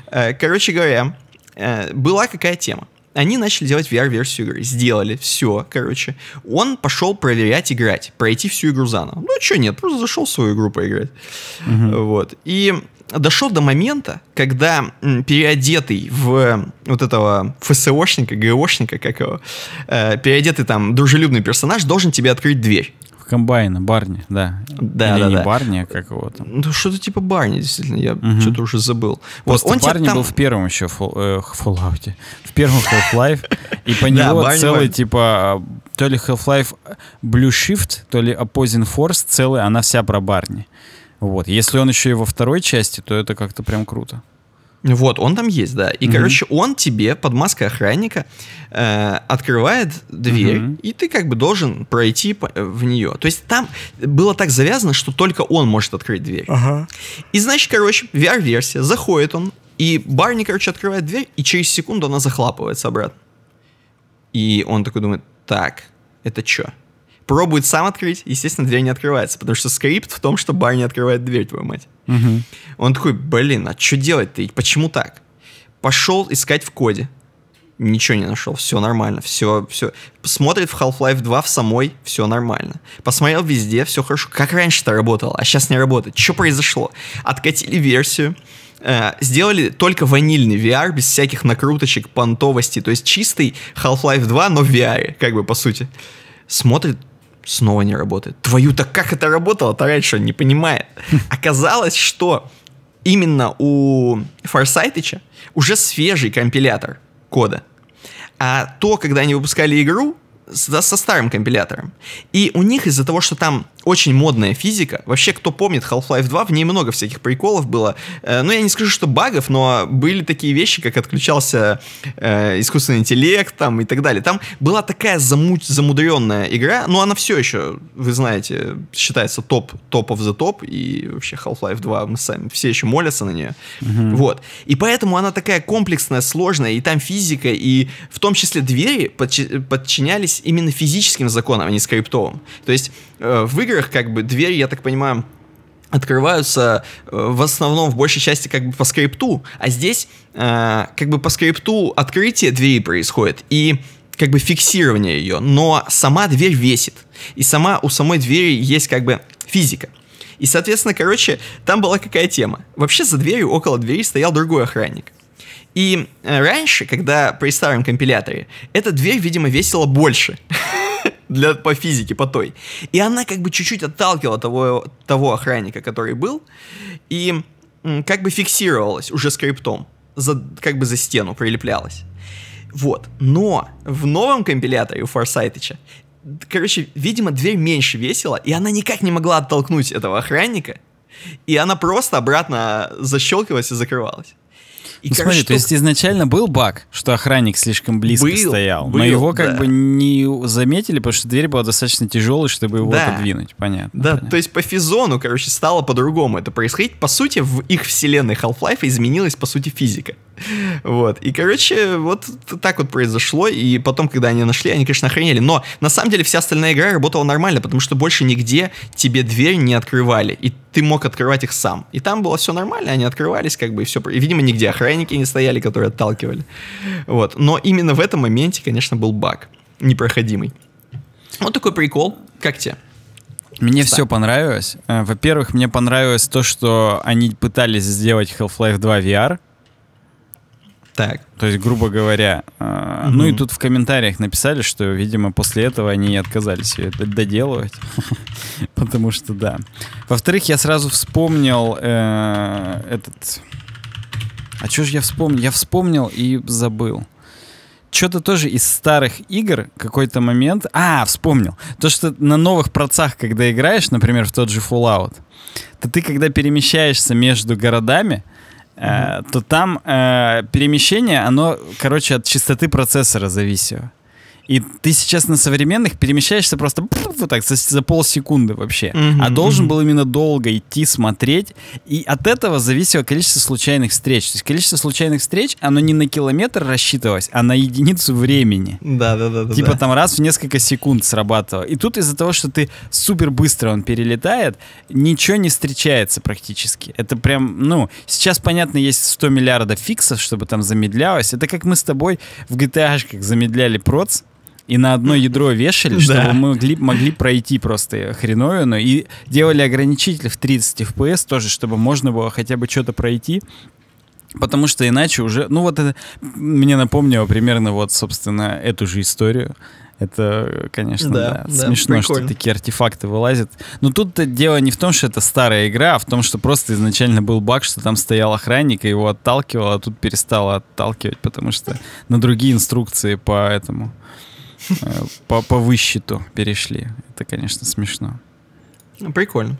Э, короче говоря, э, была какая тема. Они начали делать VR-версию игры. Сделали, все, короче. Он пошел проверять играть, пройти всю игру заново. Ну, что нет, просто зашел в свою игру поиграть. Угу. Вот. И дошел до момента, когда переодетый в э, вот этого ФСОшника, ГОшника, как его, переодетый там дружелюбный персонаж должен тебе открыть дверь комбайна, Барни, да. Да, Или да, не да. Барни, а как его там. Ну, что-то типа Барни, действительно, я угу. что-то уже забыл. Просто он Барни там... был в первом еще фол, э, в первом Half-Life, и по нему целый, типа, то ли Half-Life Blue Shift, то ли Opposing Force целый, она вся про Барни. Вот. Если он еще и во второй части, то это как-то прям круто. Вот, он там есть, да. И, угу. короче, он тебе под маской охранника э, открывает дверь, угу. и ты как бы должен пройти по- э, в нее. То есть там было так завязано, что только он может открыть дверь. Ага. И, значит, короче, VR-версия, заходит он, и Барни, короче, открывает дверь, и через секунду она захлапывается обратно. И он такой думает, так, это что? пробует сам открыть, естественно, дверь не открывается, потому что скрипт в том, что Барни открывает дверь, твою мать. Угу. Он такой, блин, а что делать-то? Почему так? Пошел искать в коде. Ничего не нашел, все нормально, все, все. Смотрит в Half-Life 2 в самой, все нормально. Посмотрел везде, все хорошо. Как раньше-то работало, а сейчас не работает. Что произошло? Откатили версию, э, сделали только ванильный VR, без всяких накруточек, понтовости, то есть чистый Half-Life 2, но в VR, как бы, по сути. Смотрит, снова не работает. Твою-то как это работало-то раньше, он не понимает. Оказалось, что именно у Форсайтыча уже свежий компилятор кода. А то, когда они выпускали игру, со, со старым компилятором. И у них из-за того, что там очень модная физика. Вообще, кто помнит Half-Life 2, в ней много всяких приколов было. Э, ну, я не скажу, что багов, но были такие вещи, как отключался э, искусственный интеллект там и так далее. Там была такая заму замудренная игра, но она все еще, вы знаете, считается топ, топ of the top, и вообще Half-Life 2, мы сами все еще молятся на нее. Угу. Вот. И поэтому она такая комплексная, сложная, и там физика, и в том числе двери подчинялись именно физическим законам, а не скриптовым. То есть э, в играх играх, как бы, двери, я так понимаю, открываются э, в основном в большей части как бы по скрипту, а здесь э, как бы по скрипту открытие двери происходит и как бы фиксирование ее, но сама дверь весит, и сама у самой двери есть как бы физика. И, соответственно, короче, там была какая тема. Вообще за дверью, около двери стоял другой охранник. И э, раньше, когда при старом компиляторе, эта дверь, видимо, весила больше. для, по физике, по той. И она как бы чуть-чуть отталкивала того, того охранника, который был, и как бы фиксировалась уже скриптом, за, как бы за стену прилеплялась. Вот. Но в новом компиляторе у Форсайтыча короче, видимо, дверь меньше весила, и она никак не могла оттолкнуть этого охранника, и она просто обратно а, защелкивалась и закрывалась. И, ну, смотри, что... то есть изначально был баг, что охранник слишком близко был, стоял, был, но его как да. бы не заметили, потому что дверь была достаточно тяжелой, чтобы его да. подвинуть, понятно. Да, понятно. то есть по физону, короче, стало по-другому это происходить. По сути, в их вселенной Half-Life изменилась, по сути, физика. Вот, и, короче, вот так вот произошло, и потом, когда они нашли, они, конечно, охренели, но на самом деле вся остальная игра работала нормально, потому что больше нигде тебе дверь не открывали, и ты мог открывать их сам. И там было все нормально, они открывались, как бы, и все, и, видимо, нигде охранник тройники не стояли, которые отталкивали. Вот. Но именно в этом моменте, конечно, был баг непроходимый. Вот такой прикол. Как тебе? Мне Стар. все понравилось. Э, во-первых, мне понравилось то, что они пытались сделать Half-Life 2 VR. Так. То есть, грубо говоря, mm ну и тут в комментариях написали, что, видимо, после этого они отказались это доделывать, потому что да. Во-вторых, я сразу вспомнил э, этот а что же я вспомнил? Я вспомнил и забыл. Что-то тоже из старых игр какой-то момент... А, вспомнил. То, что на новых процах, когда играешь, например, в тот же Fallout, то ты, когда перемещаешься между городами, mm-hmm. э, то там э, перемещение, оно, короче, от частоты процессора зависело. И ты сейчас на современных перемещаешься просто вот так за, за полсекунды вообще. Mm-hmm, а должен mm-hmm. был именно долго идти, смотреть. И от этого зависело количество случайных встреч. То есть количество случайных встреч, оно не на километр рассчитывалось, а на единицу времени. Да, да, да. Типа там раз в несколько секунд срабатывало. И тут из-за того, что ты супер быстро он перелетает, ничего не встречается практически. Это прям, ну, сейчас, понятно, есть 100 миллиардов фиксов, чтобы там замедлялось. Это как мы с тобой в gta замедляли проц, и на одно ядро вешали, чтобы мы могли, могли пройти просто хреновину. И делали ограничитель в 30 FPS тоже, чтобы можно было хотя бы что-то пройти. Потому что иначе уже... Ну вот это мне напомнило примерно вот, собственно, эту же историю. Это, конечно, да, да. да смешно, прикольно. что такие артефакты вылазят. Но тут дело не в том, что это старая игра, а в том, что просто изначально был баг, что там стоял охранник и его отталкивал, а тут перестало отталкивать, потому что на другие инструкции по этому по, по высчету перешли. Это, конечно, смешно. Ну, прикольно.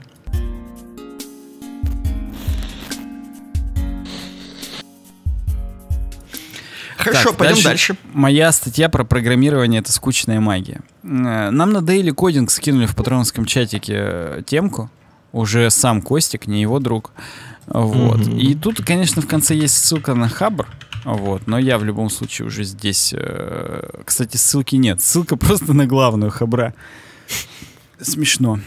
Хорошо, так, пойдем дальше, дальше. Моя статья про программирование это скучная магия. Э, нам на Daily Coding скинули в патронском чатике э, темку. Уже сам Костик, не его друг. Вот. mm И тут, конечно, в конце есть ссылка на Хабр. Вот, но я в любом случае уже здесь... Э, кстати, ссылки нет. Ссылка просто на главную хабра. Смешно.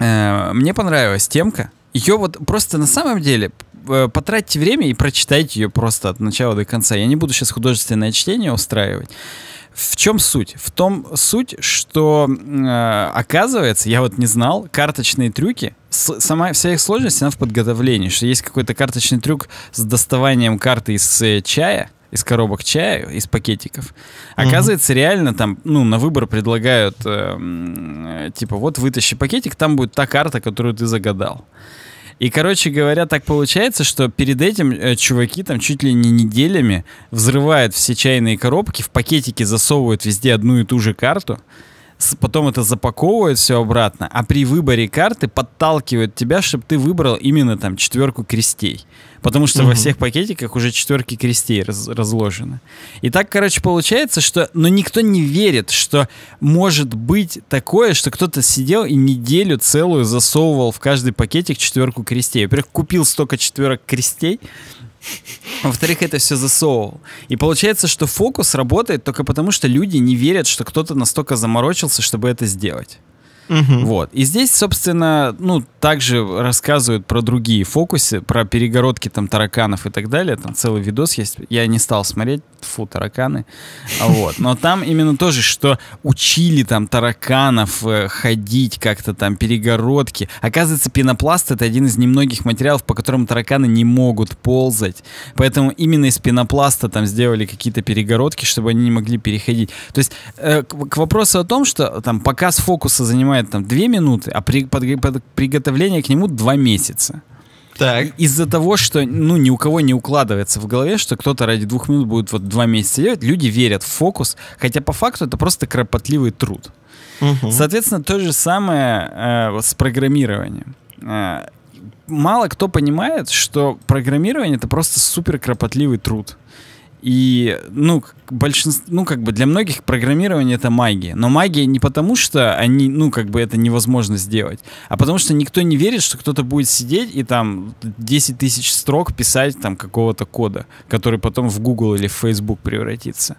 Э, мне понравилась темка. Ее вот просто на самом деле э, потратьте время и прочитайте ее просто от начала до конца. Я не буду сейчас художественное чтение устраивать. В чем суть? В том суть, что оказывается, я вот не знал, карточные трюки сама вся их сложность, она в подготовлении, что есть какой-то карточный трюк с доставанием карты из э, чая, из коробок чая, из пакетиков. Оказывается, mm реально там, ну, на выбор предлагают, э, типа, вот вытащи пакетик, там будет та карта, которую ты загадал. И, короче говоря, так получается, что перед этим э, чуваки там чуть ли не неделями взрывают все чайные коробки, в пакетики засовывают везде одну и ту же карту, потом это запаковывает все обратно, а при выборе карты подталкивают тебя, чтобы ты выбрал именно там четверку крестей. Потому что угу. во всех пакетиках уже четверки крестей раз, разложены. И так, короче, получается, что... Но никто не верит, что может быть такое, что кто-то сидел и неделю целую засовывал в каждый пакетик четверку крестей. Во-первых, купил столько четверок крестей, во-вторых, это все засовывал. И получается, что фокус работает только потому, что люди не верят, что кто-то настолько заморочился, чтобы это сделать. Угу. Вот. И здесь, собственно, ну, также рассказывают про другие фокусы, про перегородки там тараканов и так далее. Там целый видос есть. Я не стал смотреть. Фу, тараканы. А вот. Но там именно тоже, что учили там тараканов э, ходить как-то там, перегородки. Оказывается, пенопласт — это один из немногих материалов, по которым тараканы не могут ползать. Поэтому именно из пенопласта там сделали какие-то перегородки, чтобы они не могли переходить. То есть э, к вопросу о том, что там показ фокуса занимает занимает там 2 минуты, а при, под, под, приготовление к нему 2 месяца. Так. Из-за того, что ну ни у кого не укладывается в голове, что кто-то ради двух минут будет вот два месяца делать, люди верят в фокус, хотя по факту это просто кропотливый труд. Угу. Соответственно, то же самое э, вот с программированием. Э, мало кто понимает, что программирование это просто супер кропотливый труд. И, ну, большинство, ну, как бы для многих программирование это магия. Но магия не потому, что они, ну, как бы это невозможно сделать, а потому что никто не верит, что кто-то будет сидеть и там 10 тысяч строк писать там какого-то кода, который потом в Google или в Facebook превратится.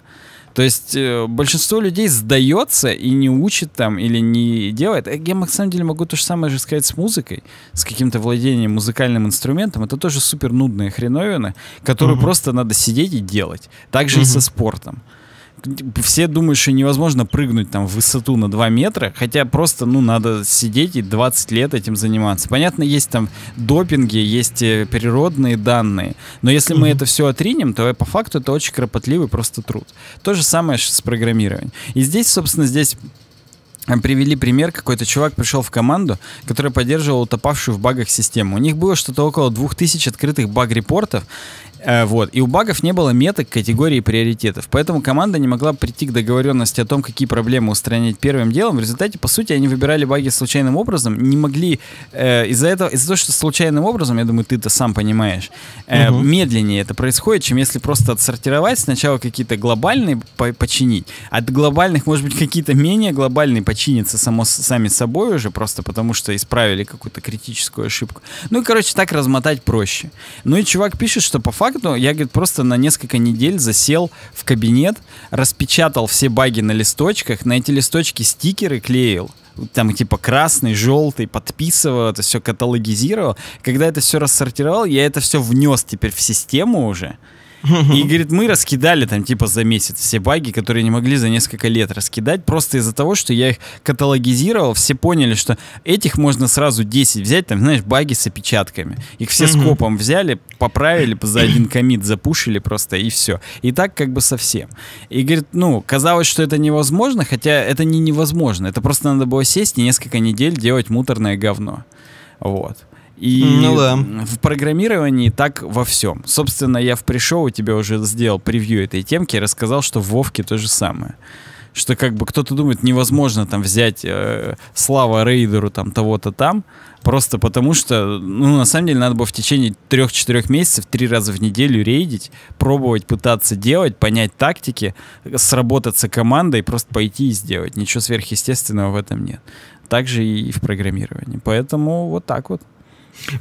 То есть э, большинство людей сдается и не учит там или не делает. Э, я на самом деле могу то же самое же сказать с музыкой, с каким-то владением музыкальным инструментом. Это тоже супер нудные хреновины, которые угу. просто надо сидеть и делать. Так же угу. и со спортом. Типа, все думают, что невозможно прыгнуть там в высоту на 2 метра, хотя просто, ну, надо сидеть и 20 лет этим заниматься. Понятно, есть там допинги, есть э, природные данные, но если mm-hmm. мы это все отринем, то по факту это очень кропотливый просто труд. То же самое с программированием. И здесь, собственно, здесь э, привели пример, какой-то чувак пришел в команду, которая поддерживала утопавшую в багах систему. У них было что-то около 2000 открытых баг-репортов, Э, вот. И у багов не было меток категории приоритетов. Поэтому команда не могла прийти к договоренности о том, какие проблемы устранять первым делом. В результате, по сути, они выбирали баги случайным образом, не могли э, из-за этого, из-за того, что случайным образом, я думаю, ты-то сам понимаешь, э, угу. медленнее это происходит, чем если просто отсортировать сначала какие-то глобальные по- починить. От глобальных, может быть, какие-то менее глобальные починятся само, сами собой уже, просто потому что исправили какую-то критическую ошибку. Ну и, короче, так размотать проще. Ну и чувак пишет, что по факту факту, я, говорит, просто на несколько недель засел в кабинет, распечатал все баги на листочках, на эти листочки стикеры клеил там типа красный, желтый, подписывал, это все каталогизировал. Когда это все рассортировал, я это все внес теперь в систему уже. И говорит, мы раскидали там типа за месяц все баги, которые не могли за несколько лет раскидать, просто из-за того, что я их каталогизировал, все поняли, что этих можно сразу 10 взять, там, знаешь, баги с опечатками. Их все скопом взяли, поправили, за один комит запушили просто и все. И так как бы совсем. И говорит, ну, казалось, что это невозможно, хотя это не невозможно. Это просто надо было сесть и несколько недель делать муторное говно. Вот. И ну, да. в программировании так во всем. Собственно, я в пришел, тебе уже сделал превью этой темки и рассказал, что в Вовке то же самое что как бы кто-то думает, невозможно там взять э, Слава Рейдеру там того-то там, просто потому что, ну, на самом деле, надо было в течение трех-четырех месяцев три раза в неделю рейдить, пробовать, пытаться делать, понять тактики, сработаться командой, просто пойти и сделать. Ничего сверхъестественного в этом нет. Также и в программировании. Поэтому вот так вот.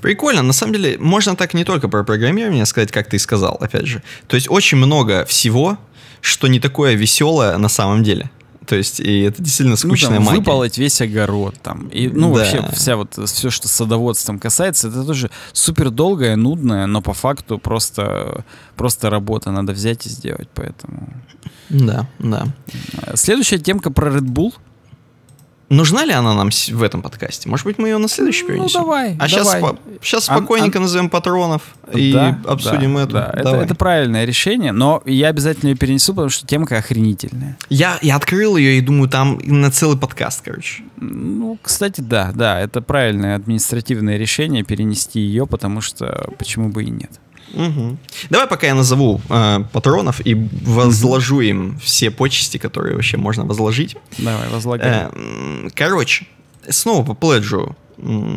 Прикольно. На самом деле, можно так не только про программирование сказать, как ты сказал, опять же. То есть очень много всего, что не такое веселое на самом деле. То есть, и это действительно ну, скучная ну, там, магия. Выпалоть весь огород там. И, ну, да. вообще, вся вот, все, что с садоводством касается, это тоже супер долгая, нудная, но по факту просто, просто работа надо взять и сделать, поэтому... Да, да. Следующая темка про Red Bull — Нужна ли она нам в этом подкасте? Может быть, мы ее на следующий перенесем? Ну, давай. А давай. Сейчас, сейчас спокойненько Ан- назовем патронов и да, обсудим да, эту. Да. Это, это правильное решение, но я обязательно ее перенесу, потому что темка охренительная. Я, я открыл ее и думаю, там на целый подкаст, короче. Ну, кстати, да, да, это правильное административное решение перенести ее, потому что почему бы и нет. Угу. Давай пока я назову э, патронов и возложу им все почести, которые вообще можно возложить. Давай, возлагай. Э, короче, снова по пледжу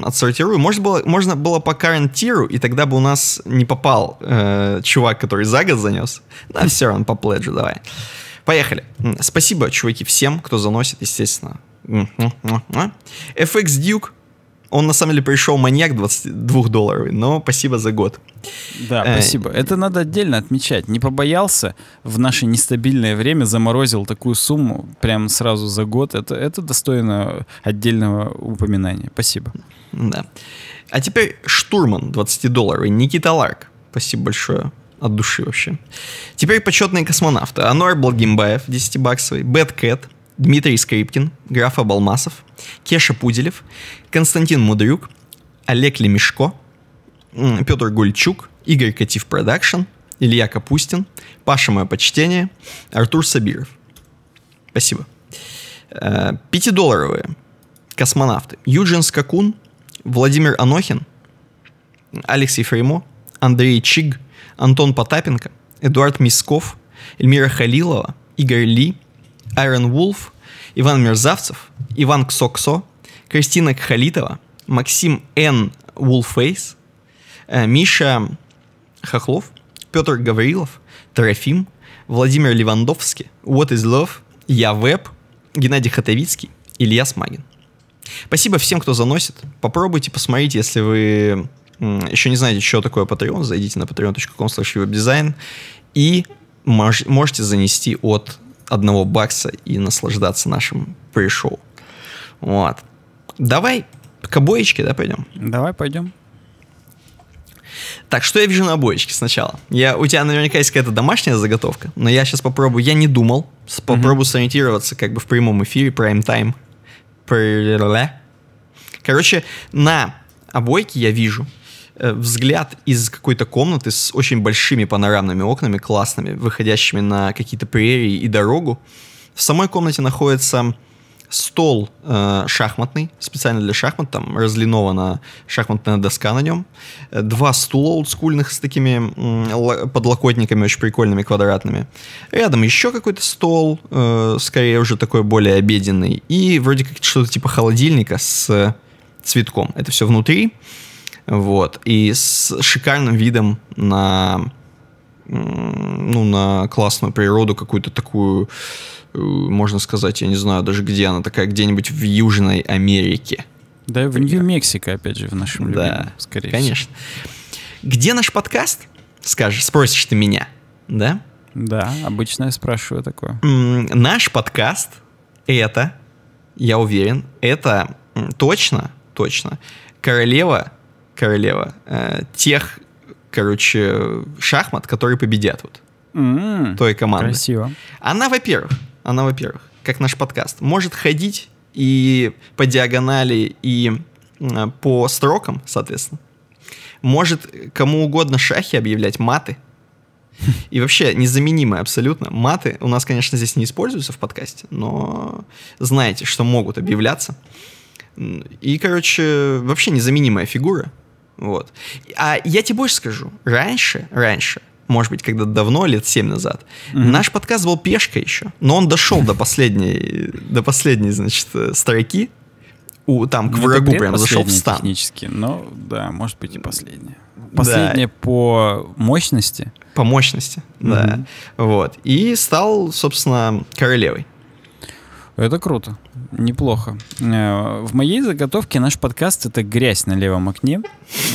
отсортирую. Может было, можно было по карантиру и тогда бы у нас не попал э, чувак, который за год занес. Да, все равно по пледжу давай. Поехали. Спасибо, чуваки, всем, кто заносит, естественно. FX Duke, он на самом деле пришел маньяк 22 долларовый, но спасибо за год. Да, э, спасибо. Это надо отдельно отмечать. Не побоялся в наше нестабильное время заморозил такую сумму прямо сразу за год. Это, это достойно отдельного упоминания. Спасибо. Да. А теперь штурман 20 долларовый, Никита Ларк. Спасибо большое от души вообще. Теперь почетные космонавты. Ануар Благимбаев, 10-баксовый. Бэткэт, Дмитрий Скрипкин, Графа Балмасов, Кеша Пуделев, Константин Мудрюк, Олег Лемешко, Петр Гульчук, Игорь Катив Продакшн, Илья Капустин, Паша Мое Почтение, Артур Сабиров. Спасибо. Э, пятидолларовые космонавты. Юджин Скакун, Владимир Анохин, Алексей Фреймо, Андрей Чиг, Антон Потапенко, Эдуард Мисков, Эльмира Халилова, Игорь Ли, Айрон Вулф, Иван Мерзавцев, Иван Ксоксо, Кристина Кхалитова, Максим Н. Вулфейс, э, Миша Хохлов, Петр Гаврилов, Трофим, Владимир Левандовский, What is Love, Я Веб, Геннадий Хатовицкий, Илья Смагин. Спасибо всем, кто заносит. Попробуйте, посмотрите, если вы еще не знаете, что такое Patreon, зайдите на patreon.com slash webdesign и можете занести от одного бакса и наслаждаться нашим пришел. Вот. Давай к обоечке, да, пойдем? Давай пойдем. Так, что я вижу на обоечке сначала? Я, у тебя наверняка есть какая-то домашняя заготовка, но я сейчас попробую, я не думал, попробую mm-hmm. сориентироваться как бы в прямом эфире, прайм-тайм. Короче, на обойке я вижу Э, взгляд из какой-то комнаты с очень большими панорамными окнами, классными, выходящими на какие-то прерии и дорогу. В самой комнате находится стол э, шахматный, специально для шахмат, там разлинована шахматная доска на нем, э, два стула олдскульных с такими э, подлокотниками очень прикольными, квадратными. Рядом еще какой-то стол, э, скорее уже такой более обеденный, и вроде как что-то типа холодильника с э, цветком. Это все внутри. Вот. И с шикарным видом на ну, на классную природу, какую-то такую, э, можно сказать, я не знаю даже где она такая, где-нибудь в Южной Америке. Да, в Нью-Мексико, опять же, в нашем да, скорее конечно. всего. Конечно. Где наш подкаст? Скажешь, спросишь ты меня, да? Да, обычно я спрашиваю такое. Наш подкаст — это, я уверен, это точно, точно, королева королева, э, тех, короче, шахмат, которые победят вот mm-hmm. той команды. Красиво. Она, во-первых, она, во-первых, как наш подкаст, может ходить и по диагонали, и э, по строкам, соответственно. Может кому угодно шахи объявлять, маты. И вообще незаменимые абсолютно. Маты у нас, конечно, здесь не используются в подкасте, но знаете, что могут объявляться. И, короче, вообще незаменимая фигура. Вот. А я тебе больше скажу. Раньше, раньше, может быть, когда давно, лет 7 назад, mm-hmm. наш подкаст был пешкой еще, но он дошел до последней, до последней, значит, строки, у, там, к ну, врагу прям зашел в стан. Технически, но, да, может быть и последняя. Последняя да. по мощности. По мощности, mm-hmm. да. Вот. И стал, собственно, королевой. Это круто, неплохо. Э, в моей заготовке наш подкаст это грязь на левом окне,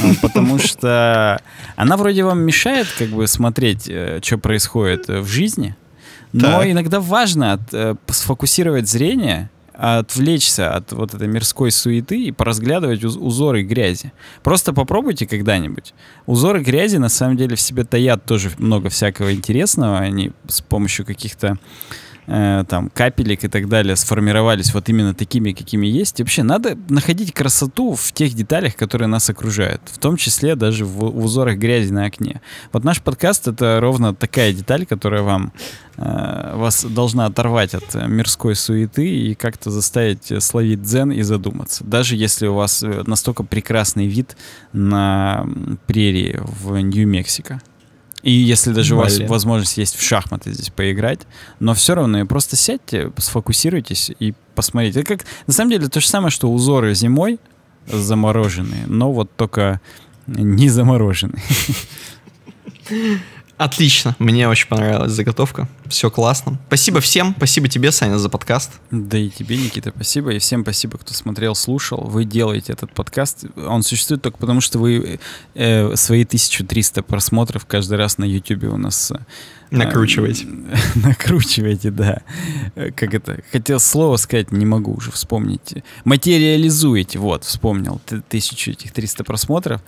э, потому что она вроде вам мешает как бы смотреть, э, что происходит в жизни, но так. иногда важно от, сфокусировать зрение, отвлечься от вот этой мирской суеты и поразглядывать уз узоры грязи. Просто попробуйте когда-нибудь. Узоры грязи на самом деле в себе таят тоже много всякого интересного. Они с помощью каких-то э, Э, там, капелек и так далее сформировались вот именно такими, какими есть. И вообще надо находить красоту в тех деталях, которые нас окружают, в том числе даже в, в узорах грязи на окне. Вот наш подкаст — это ровно такая деталь, которая вам э, вас должна оторвать от мирской суеты и как-то заставить словить дзен и задуматься. Даже если у вас э, настолько прекрасный вид на прерии в Нью-Мексико. И если даже Блин. у вас возможность есть в шахматы здесь поиграть, но все равно просто сядьте, сфокусируйтесь и посмотрите. Это как, на самом деле, то же самое, что узоры зимой замороженные, но вот только не замороженные. Отлично, мне очень понравилась заготовка, все классно. Спасибо всем, спасибо тебе, Саня, за подкаст. Да и тебе, Никита, спасибо, и всем спасибо, кто смотрел, слушал. Вы делаете этот подкаст, он существует только потому, что вы э, свои 1300 просмотров каждый раз на YouTube у нас... Э, а, накручиваете. Э, накручиваете, да. Э, как это? Хотел слово сказать, не могу уже вспомнить. Материализуете, вот, вспомнил, тысячу этих 300 просмотров.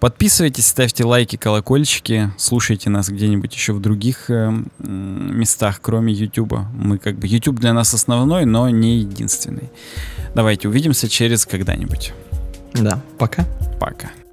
Подписывайтесь, ставьте лайки, колокольчики, слушайте нас где-нибудь еще в других э, местах, кроме YouTube. Мы как бы YouTube для нас основной, но не единственный. Давайте увидимся через когда-нибудь. Да, пока. Пока.